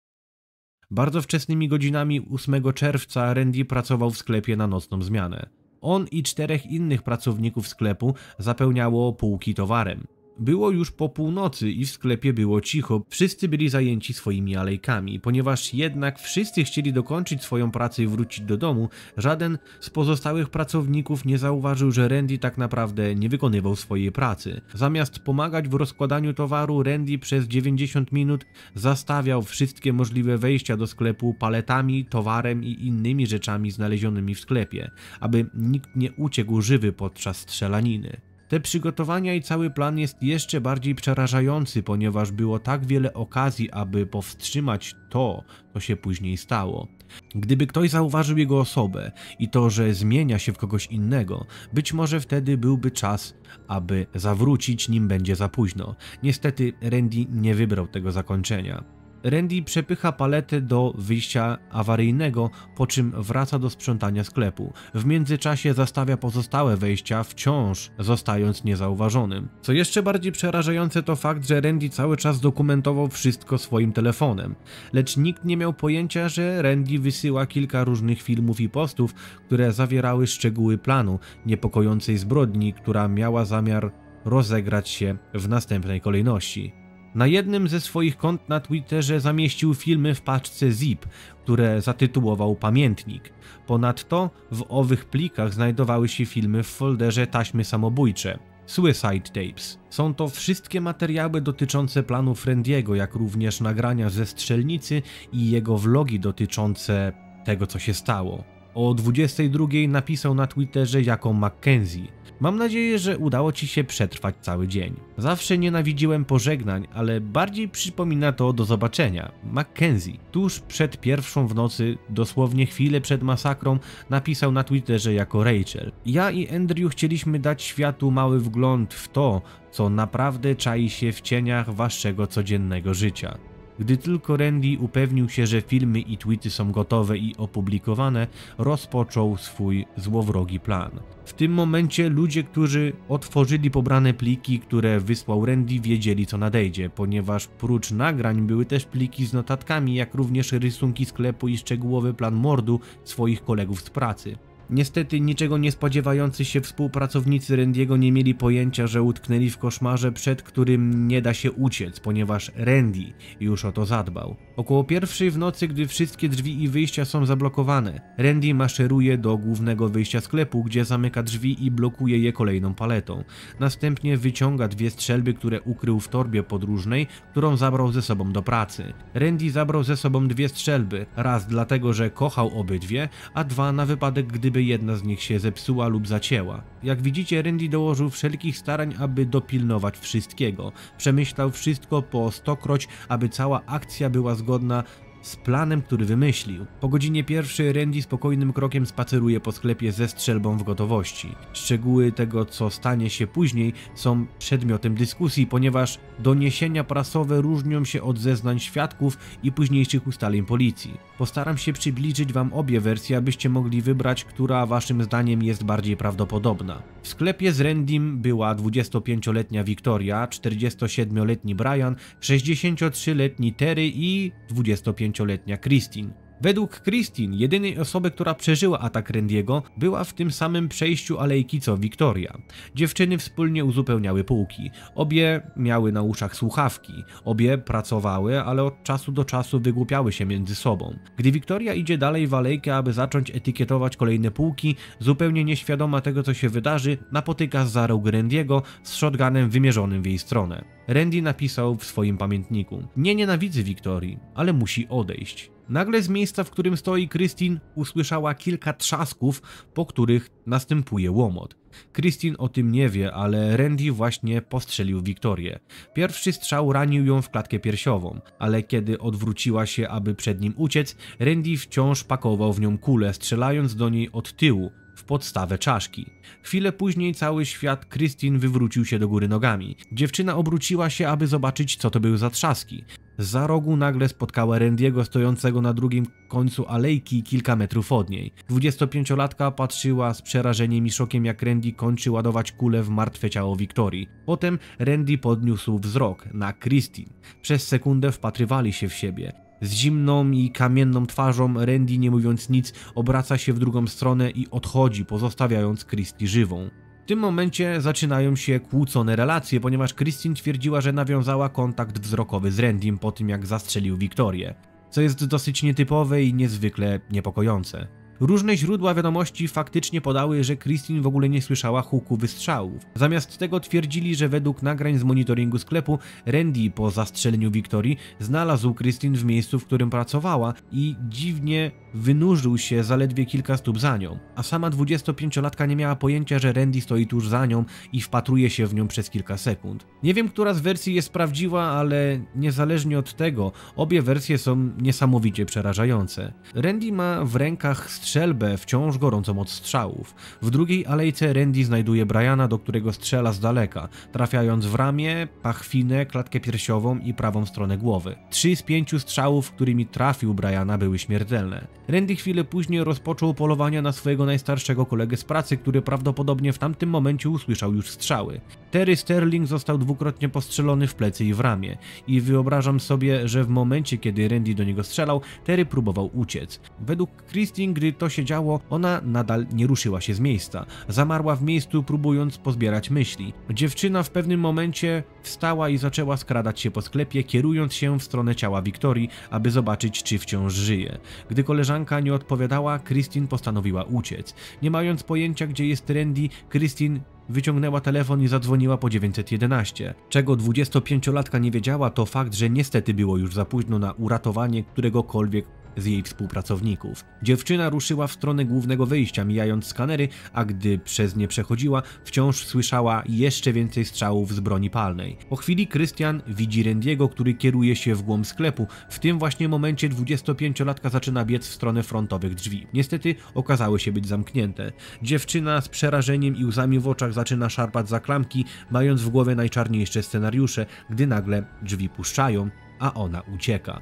Bardzo wczesnymi godzinami 8 czerwca Randy pracował w sklepie na nocną zmianę. On i czterech innych pracowników sklepu zapełniało półki towarem. Było już po północy i w sklepie było cicho. Wszyscy byli zajęci swoimi alejkami. Ponieważ jednak wszyscy chcieli dokończyć swoją pracę i wrócić do domu, żaden z pozostałych pracowników nie zauważył, że Randy tak naprawdę nie wykonywał swojej pracy. Zamiast pomagać w rozkładaniu towaru, Randy przez 90 minut zastawiał wszystkie możliwe wejścia do sklepu paletami, towarem i innymi rzeczami znalezionymi w sklepie, aby nikt nie uciekł żywy podczas strzelaniny. Te przygotowania i cały plan jest jeszcze bardziej przerażający, ponieważ było tak wiele okazji, aby powstrzymać to, co się później stało. Gdyby ktoś zauważył jego osobę i to, że zmienia się w kogoś innego, być może wtedy byłby czas, aby zawrócić, nim będzie za późno. Niestety Randy nie wybrał tego zakończenia. Randy przepycha paletę do wyjścia awaryjnego, po czym wraca do sprzątania sklepu. W międzyczasie zastawia pozostałe wejścia, wciąż zostając niezauważonym. Co jeszcze bardziej przerażające to fakt, że Randy cały czas dokumentował wszystko swoim telefonem. Lecz nikt nie miał pojęcia, że Randy wysyła kilka różnych filmów i postów, które zawierały szczegóły planu niepokojącej zbrodni, która miała zamiar rozegrać się w następnej kolejności. Na jednym ze swoich kont na Twitterze zamieścił filmy w paczce zip, które zatytułował Pamiętnik. Ponadto w owych plikach znajdowały się filmy w folderze taśmy samobójcze. Suicide Tapes. Są to wszystkie materiały dotyczące planu Frendiego, jak również nagrania ze strzelnicy i jego vlogi dotyczące tego, co się stało. O 22 napisał na Twitterze jako Mackenzie. Mam nadzieję, że udało Ci się przetrwać cały dzień. Zawsze nienawidziłem pożegnań, ale bardziej przypomina to do zobaczenia. Mackenzie, tuż przed pierwszą w nocy, dosłownie chwilę przed masakrą, napisał na Twitterze jako Rachel. Ja i Andrew chcieliśmy dać światu mały wgląd w to, co naprawdę czai się w cieniach Waszego codziennego życia. Gdy tylko Randy upewnił się, że filmy i tweety są gotowe i opublikowane, rozpoczął swój złowrogi plan. W tym momencie ludzie, którzy otworzyli pobrane pliki, które wysłał Randy, wiedzieli co nadejdzie, ponieważ prócz nagrań były też pliki z notatkami, jak również rysunki sklepu i szczegółowy plan mordu swoich kolegów z pracy. Niestety niczego nie spodziewający się współpracownicy Randy'ego nie mieli pojęcia, że utknęli w koszmarze, przed którym nie da się uciec, ponieważ Randy już o to zadbał. Około pierwszej w nocy, gdy wszystkie drzwi i wyjścia są zablokowane, Randy maszeruje do głównego wyjścia sklepu, gdzie zamyka drzwi i blokuje je kolejną paletą. Następnie wyciąga dwie strzelby, które ukrył w torbie podróżnej, którą zabrał ze sobą do pracy. Randy zabrał ze sobą dwie strzelby, raz dlatego, że kochał obydwie, a dwa na wypadek gdyby aby jedna z nich się zepsuła lub zacięła. Jak widzicie, Randy dołożył wszelkich starań, aby dopilnować wszystkiego. Przemyślał wszystko po stokroć, aby cała akcja była zgodna z planem, który wymyślił. Po godzinie pierwszej Randy spokojnym krokiem spaceruje po sklepie ze strzelbą w gotowości. Szczegóły tego, co stanie się później, są przedmiotem dyskusji, ponieważ doniesienia prasowe różnią się od zeznań świadków i późniejszych ustaleń policji. Postaram się przybliżyć Wam obie wersje, abyście mogli wybrać, która Waszym zdaniem jest bardziej prawdopodobna. W sklepie z Randym była 25-letnia Victoria, 47-letni Brian, 63-letni Terry i 25 25 Według Christine, jedynej osoby, która przeżyła atak Randiego, była w tym samym przejściu alejki co Victoria. Dziewczyny wspólnie uzupełniały półki. Obie miały na uszach słuchawki. Obie pracowały, ale od czasu do czasu wygłupiały się między sobą. Gdy Victoria idzie dalej w alejkę, aby zacząć etykietować kolejne półki, zupełnie nieświadoma tego, co się wydarzy, napotyka z zarog Randiego z shotgunem wymierzonym w jej stronę. Randy napisał w swoim pamiętniku: Nie nienawidzę Wiktorii, ale musi odejść. Nagle z miejsca, w którym stoi Kristin, usłyszała kilka trzasków, po których następuje łomot. Kristin o tym nie wie, ale Randy właśnie postrzelił Wiktorię. Pierwszy strzał ranił ją w klatkę piersiową, ale kiedy odwróciła się, aby przed nim uciec, Randy wciąż pakował w nią kulę, strzelając do niej od tyłu, w podstawę czaszki. Chwilę później cały świat Kristin wywrócił się do góry nogami. Dziewczyna obróciła się, aby zobaczyć, co to były za trzaski. Za rogu nagle spotkała Randy'ego stojącego na drugim końcu alejki kilka metrów od niej. 25-latka patrzyła z przerażeniem i szokiem jak Randy kończy ładować kulę w martwe ciało Wiktorii. Potem Randy podniósł wzrok na Christine. Przez sekundę wpatrywali się w siebie. Z zimną i kamienną twarzą Randy nie mówiąc nic obraca się w drugą stronę i odchodzi, pozostawiając Christy żywą tym momencie zaczynają się kłócone relacje, ponieważ Christine twierdziła, że nawiązała kontakt wzrokowy z Randym po tym jak zastrzelił Wiktorię, co jest dosyć nietypowe i niezwykle niepokojące. Różne źródła wiadomości faktycznie podały, że Christine w ogóle nie słyszała huku wystrzałów. Zamiast tego twierdzili, że według nagrań z monitoringu sklepu Randy po zastrzeleniu Wiktorii znalazł Christine w miejscu, w którym pracowała i dziwnie Wynurzył się zaledwie kilka stóp za nią, a sama 25-latka nie miała pojęcia, że Randy stoi tuż za nią i wpatruje się w nią przez kilka sekund. Nie wiem, która z wersji jest prawdziwa, ale niezależnie od tego, obie wersje są niesamowicie przerażające. Randy ma w rękach strzelbę wciąż gorącą od strzałów. W drugiej alejce Randy znajduje Briana, do którego strzela z daleka, trafiając w ramię, pachwinę, klatkę piersiową i prawą stronę głowy. Trzy z pięciu strzałów, którymi trafił Briana, były śmiertelne. Randy chwilę później rozpoczął polowania na swojego najstarszego kolegę z pracy, który prawdopodobnie w tamtym momencie usłyszał już strzały. Terry Sterling został dwukrotnie postrzelony w plecy i w ramię i wyobrażam sobie, że w momencie, kiedy Randy do niego strzelał, Terry próbował uciec. Według Christine, gdy to się działo, ona nadal nie ruszyła się z miejsca. Zamarła w miejscu, próbując pozbierać myśli. Dziewczyna w pewnym momencie Wstała i zaczęła skradać się po sklepie, kierując się w stronę ciała Wiktorii, aby zobaczyć, czy wciąż żyje. Gdy koleżanka nie odpowiadała, Kristin postanowiła uciec. Nie mając pojęcia, gdzie jest Randy, Kristin wyciągnęła telefon i zadzwoniła po 911. Czego 25-latka nie wiedziała, to fakt, że niestety było już za późno na uratowanie któregokolwiek z jej współpracowników. Dziewczyna ruszyła w stronę głównego wyjścia, mijając skanery, a gdy przez nie przechodziła, wciąż słyszała jeszcze więcej strzałów z broni palnej. Po chwili Krystian widzi Rendiego, który kieruje się w głąb sklepu. W tym właśnie momencie 25-latka zaczyna biec w stronę frontowych drzwi. Niestety okazały się być zamknięte. Dziewczyna z przerażeniem i łzami w oczach zaczyna szarpać za klamki, mając w głowie najczarniejsze scenariusze, gdy nagle drzwi puszczają, a ona ucieka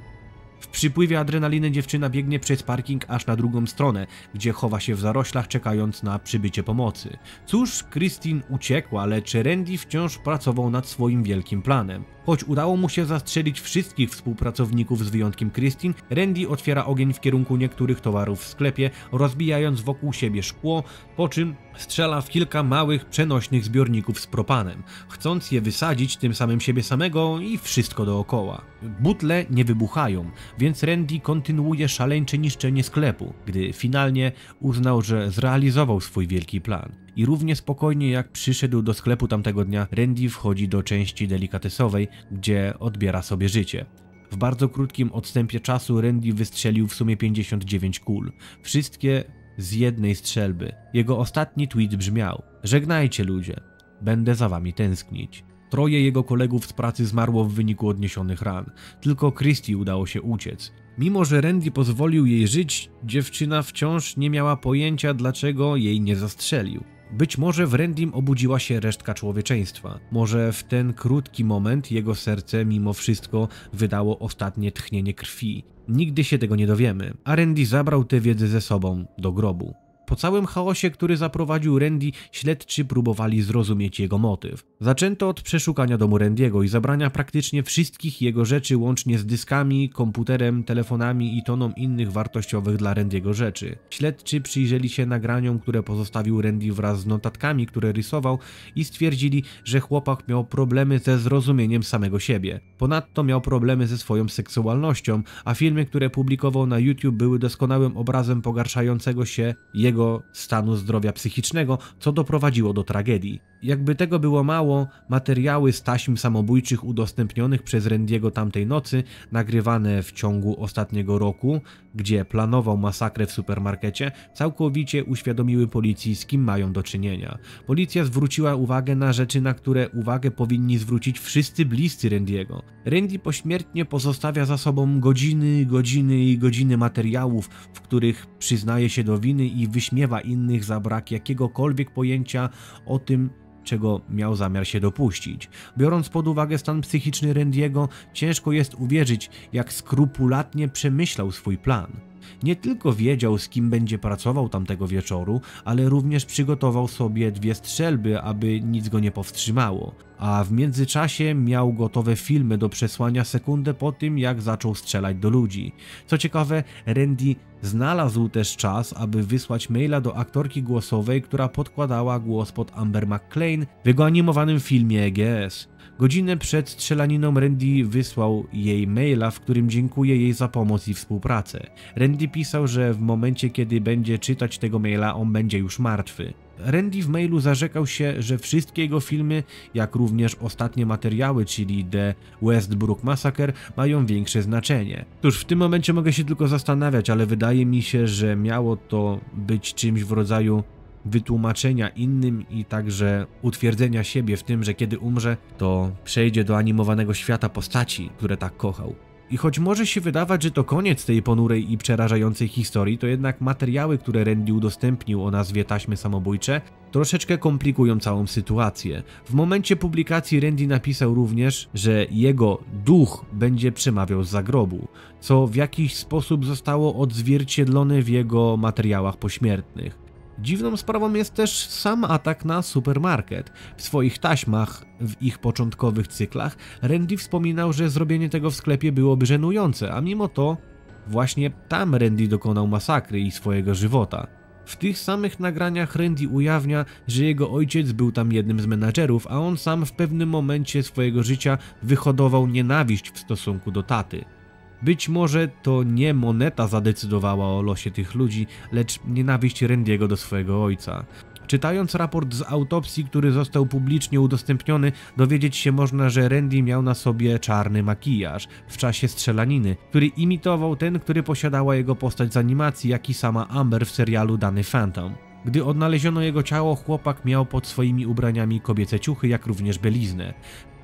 przypływie adrenaliny dziewczyna biegnie przez parking aż na drugą stronę, gdzie chowa się w zaroślach czekając na przybycie pomocy. Cóż, Christine uciekła, lecz Randy wciąż pracował nad swoim wielkim planem. Choć udało mu się zastrzelić wszystkich współpracowników z wyjątkiem Christine, Randy otwiera ogień w kierunku niektórych towarów w sklepie, rozbijając wokół siebie szkło, po czym strzela w kilka małych, przenośnych zbiorników z propanem, chcąc je wysadzić tym samym siebie samego i wszystko dookoła. Butle nie wybuchają, więc Randy kontynuuje szaleńcze niszczenie sklepu, gdy finalnie uznał, że zrealizował swój wielki plan. I równie spokojnie jak przyszedł do sklepu tamtego dnia, Randy wchodzi do części delikatesowej, gdzie odbiera sobie życie. W bardzo krótkim odstępie czasu Randy wystrzelił w sumie 59 kul, wszystkie z jednej strzelby. Jego ostatni tweet brzmiał: Żegnajcie ludzie, będę za wami tęsknić. Troje jego kolegów z pracy zmarło w wyniku odniesionych ran. Tylko Christie udało się uciec. Mimo, że Randy pozwolił jej żyć, dziewczyna wciąż nie miała pojęcia, dlaczego jej nie zastrzelił. Być może w Randym obudziła się resztka człowieczeństwa. Może w ten krótki moment jego serce mimo wszystko wydało ostatnie tchnienie krwi. Nigdy się tego nie dowiemy, a Randy zabrał tę wiedzę ze sobą do grobu. Po całym chaosie, który zaprowadził Randy, śledczy próbowali zrozumieć jego motyw. Zaczęto od przeszukania domu Randy'ego i zabrania praktycznie wszystkich jego rzeczy, łącznie z dyskami, komputerem, telefonami i toną innych wartościowych dla Randy'ego rzeczy. Śledczy przyjrzeli się nagraniom, które pozostawił Randy wraz z notatkami, które rysował i stwierdzili, że chłopak miał problemy ze zrozumieniem samego siebie. Ponadto miał problemy ze swoją seksualnością, a filmy, które publikował na YouTube były doskonałym obrazem pogarszającego się jego jego stanu zdrowia psychicznego, co doprowadziło do tragedii. Jakby tego było mało, materiały z taśm samobójczych udostępnionych przez Rendiego tamtej nocy, nagrywane w ciągu ostatniego roku, gdzie planował masakrę w supermarkecie, całkowicie uświadomiły policji, z kim mają do czynienia. Policja zwróciła uwagę na rzeczy, na które uwagę powinni zwrócić wszyscy bliscy Rendiego. Randy pośmiertnie pozostawia za sobą godziny, godziny i godziny materiałów, w których przyznaje się do winy i wyśmiewa innych za brak jakiegokolwiek pojęcia o tym, czego miał zamiar się dopuścić. Biorąc pod uwagę stan psychiczny Rendiego, ciężko jest uwierzyć, jak skrupulatnie przemyślał swój plan. Nie tylko wiedział, z kim będzie pracował tamtego wieczoru, ale również przygotował sobie dwie strzelby, aby nic go nie powstrzymało. A w międzyczasie miał gotowe filmy do przesłania sekundę po tym, jak zaczął strzelać do ludzi. Co ciekawe, Randy znalazł też czas, aby wysłać maila do aktorki głosowej, która podkładała głos pod Amber McClain w jego animowanym filmie EGS. Godzinę przed strzelaniną Randy wysłał jej maila, w którym dziękuję jej za pomoc i współpracę. Randy pisał, że w momencie kiedy będzie czytać tego maila, on będzie już martwy. Randy w mailu zarzekał się, że wszystkie jego filmy, jak również ostatnie materiały, czyli The Westbrook Massacre, mają większe znaczenie. Cóż, w tym momencie mogę się tylko zastanawiać, ale wydaje mi się, że miało to być czymś w rodzaju wytłumaczenia innym i także utwierdzenia siebie w tym, że kiedy umrze, to przejdzie do animowanego świata postaci, które tak kochał. I choć może się wydawać, że to koniec tej ponurej i przerażającej historii, to jednak materiały, które Randy udostępnił o nazwie Taśmy Samobójcze, troszeczkę komplikują całą sytuację. W momencie publikacji Randy napisał również, że jego duch będzie przemawiał z zagrobu, co w jakiś sposób zostało odzwierciedlone w jego materiałach pośmiertnych. Dziwną sprawą jest też sam atak na supermarket. W swoich taśmach, w ich początkowych cyklach, Randy wspominał, że zrobienie tego w sklepie byłoby żenujące, a mimo to właśnie tam Randy dokonał masakry i swojego żywota. W tych samych nagraniach Randy ujawnia, że jego ojciec był tam jednym z menadżerów, a on sam w pewnym momencie swojego życia wyhodował nienawiść w stosunku do taty. Być może to nie moneta zadecydowała o losie tych ludzi, lecz nienawiść Randiego do swojego ojca. Czytając raport z autopsji, który został publicznie udostępniony, dowiedzieć się można, że Randy miał na sobie czarny makijaż w czasie strzelaniny, który imitował ten, który posiadała jego postać z animacji, jak i sama Amber w serialu Dany Phantom. Gdy odnaleziono jego ciało, chłopak miał pod swoimi ubraniami kobiece ciuchy, jak również bieliznę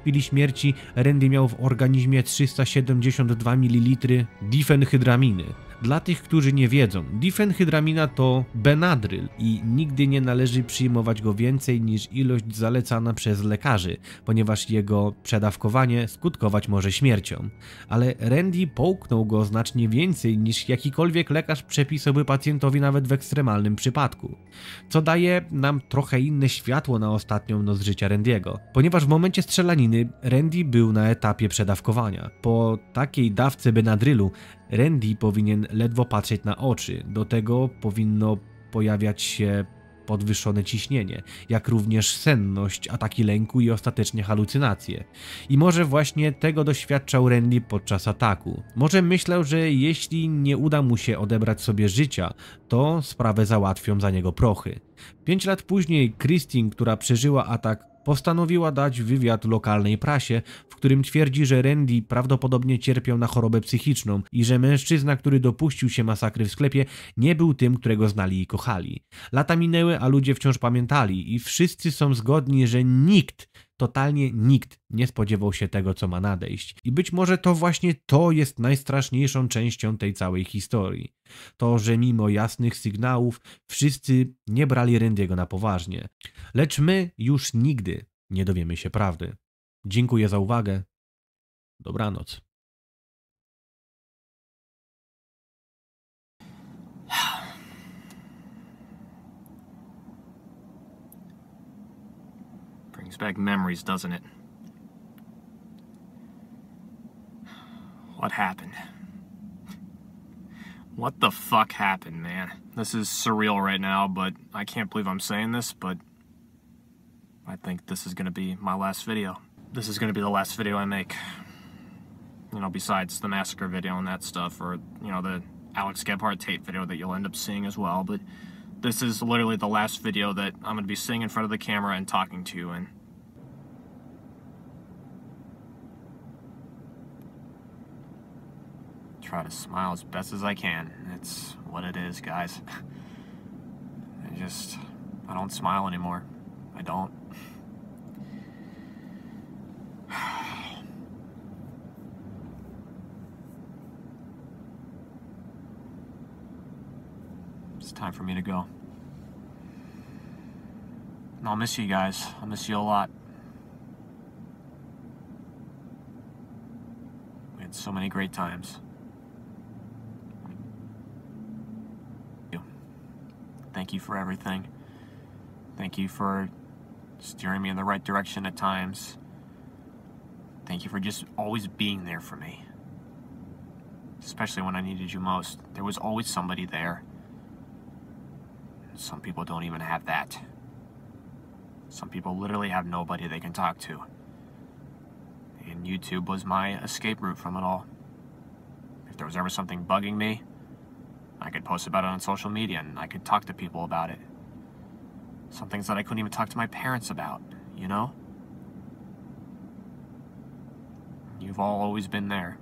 chwili śmierci Randy miał w organizmie 372 ml difenhydraminy. Dla tych, którzy nie wiedzą, difenhydramina to Benadryl i nigdy nie należy przyjmować go więcej niż ilość zalecana przez lekarzy, ponieważ jego przedawkowanie skutkować może śmiercią. Ale Randy połknął go znacznie więcej niż jakikolwiek lekarz przepisałby pacjentowi nawet w ekstremalnym przypadku. Co daje nam trochę inne światło na ostatnią noc życia Randy'ego, ponieważ w momencie strzelaniny Randy był na etapie przedawkowania. Po takiej dawce Benadrylu Randy powinien ledwo patrzeć na oczy, do tego powinno pojawiać się podwyższone ciśnienie, jak również senność, ataki lęku i ostatecznie halucynacje. I może właśnie tego doświadczał Randy podczas ataku. Może myślał, że jeśli nie uda mu się odebrać sobie życia, to sprawę załatwią za niego prochy. Pięć lat później Christine, która przeżyła atak postanowiła dać wywiad lokalnej prasie, w którym twierdzi, że Randy prawdopodobnie cierpiał na chorobę psychiczną i że mężczyzna, który dopuścił się masakry w sklepie, nie był tym, którego znali i kochali. Lata minęły, a ludzie wciąż pamiętali i wszyscy są zgodni, że nikt Totalnie nikt nie spodziewał się tego, co ma nadejść. I być może to właśnie to jest najstraszniejszą częścią tej całej historii. To, że mimo jasnych sygnałów wszyscy nie brali Randy'ego na poważnie. Lecz my już nigdy nie dowiemy się prawdy. Dziękuję za uwagę. Dobranoc. brings back memories, doesn't it? What happened? What the fuck happened, man? This is surreal right now, but I can't believe I'm saying this, but I think this is gonna be my last video. This is gonna be the last video I make. You know, besides the massacre video and that stuff, or, you know, the Alex Gebhardt tape video that you'll end up seeing as well, but this is literally the last video that I'm gonna be sitting in front of the camera and talking to you try to smile as best as I can. It's what it is, guys. I just, I don't smile anymore. I don't. [SIGHS] It's time for me to go. And I'll miss you guys. I'll miss you a lot. We had so many great times. Thank you for everything. Thank you for steering me in the right direction at times. Thank you for just always being there for me. Especially when I needed you most. There was always somebody there. Some people don't even have that. Some people literally have nobody they can talk to. And YouTube was my escape route from it all. If there was ever something bugging me, I could post about it on social media and I could talk to people about it. Some things that I couldn't even talk to my parents about, you know? You've all always been there.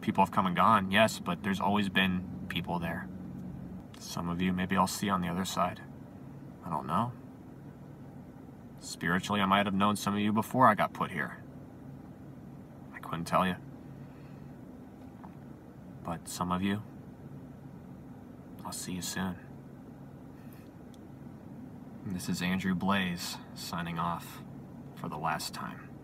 People have come and gone, yes, but there's always been people there. Some of you maybe I'll see on the other side. I don't know. Spiritually, I might have known some of you before I got put here. I couldn't tell you. But some of you, see you soon. This is Andrew Blaze signing off for the last time.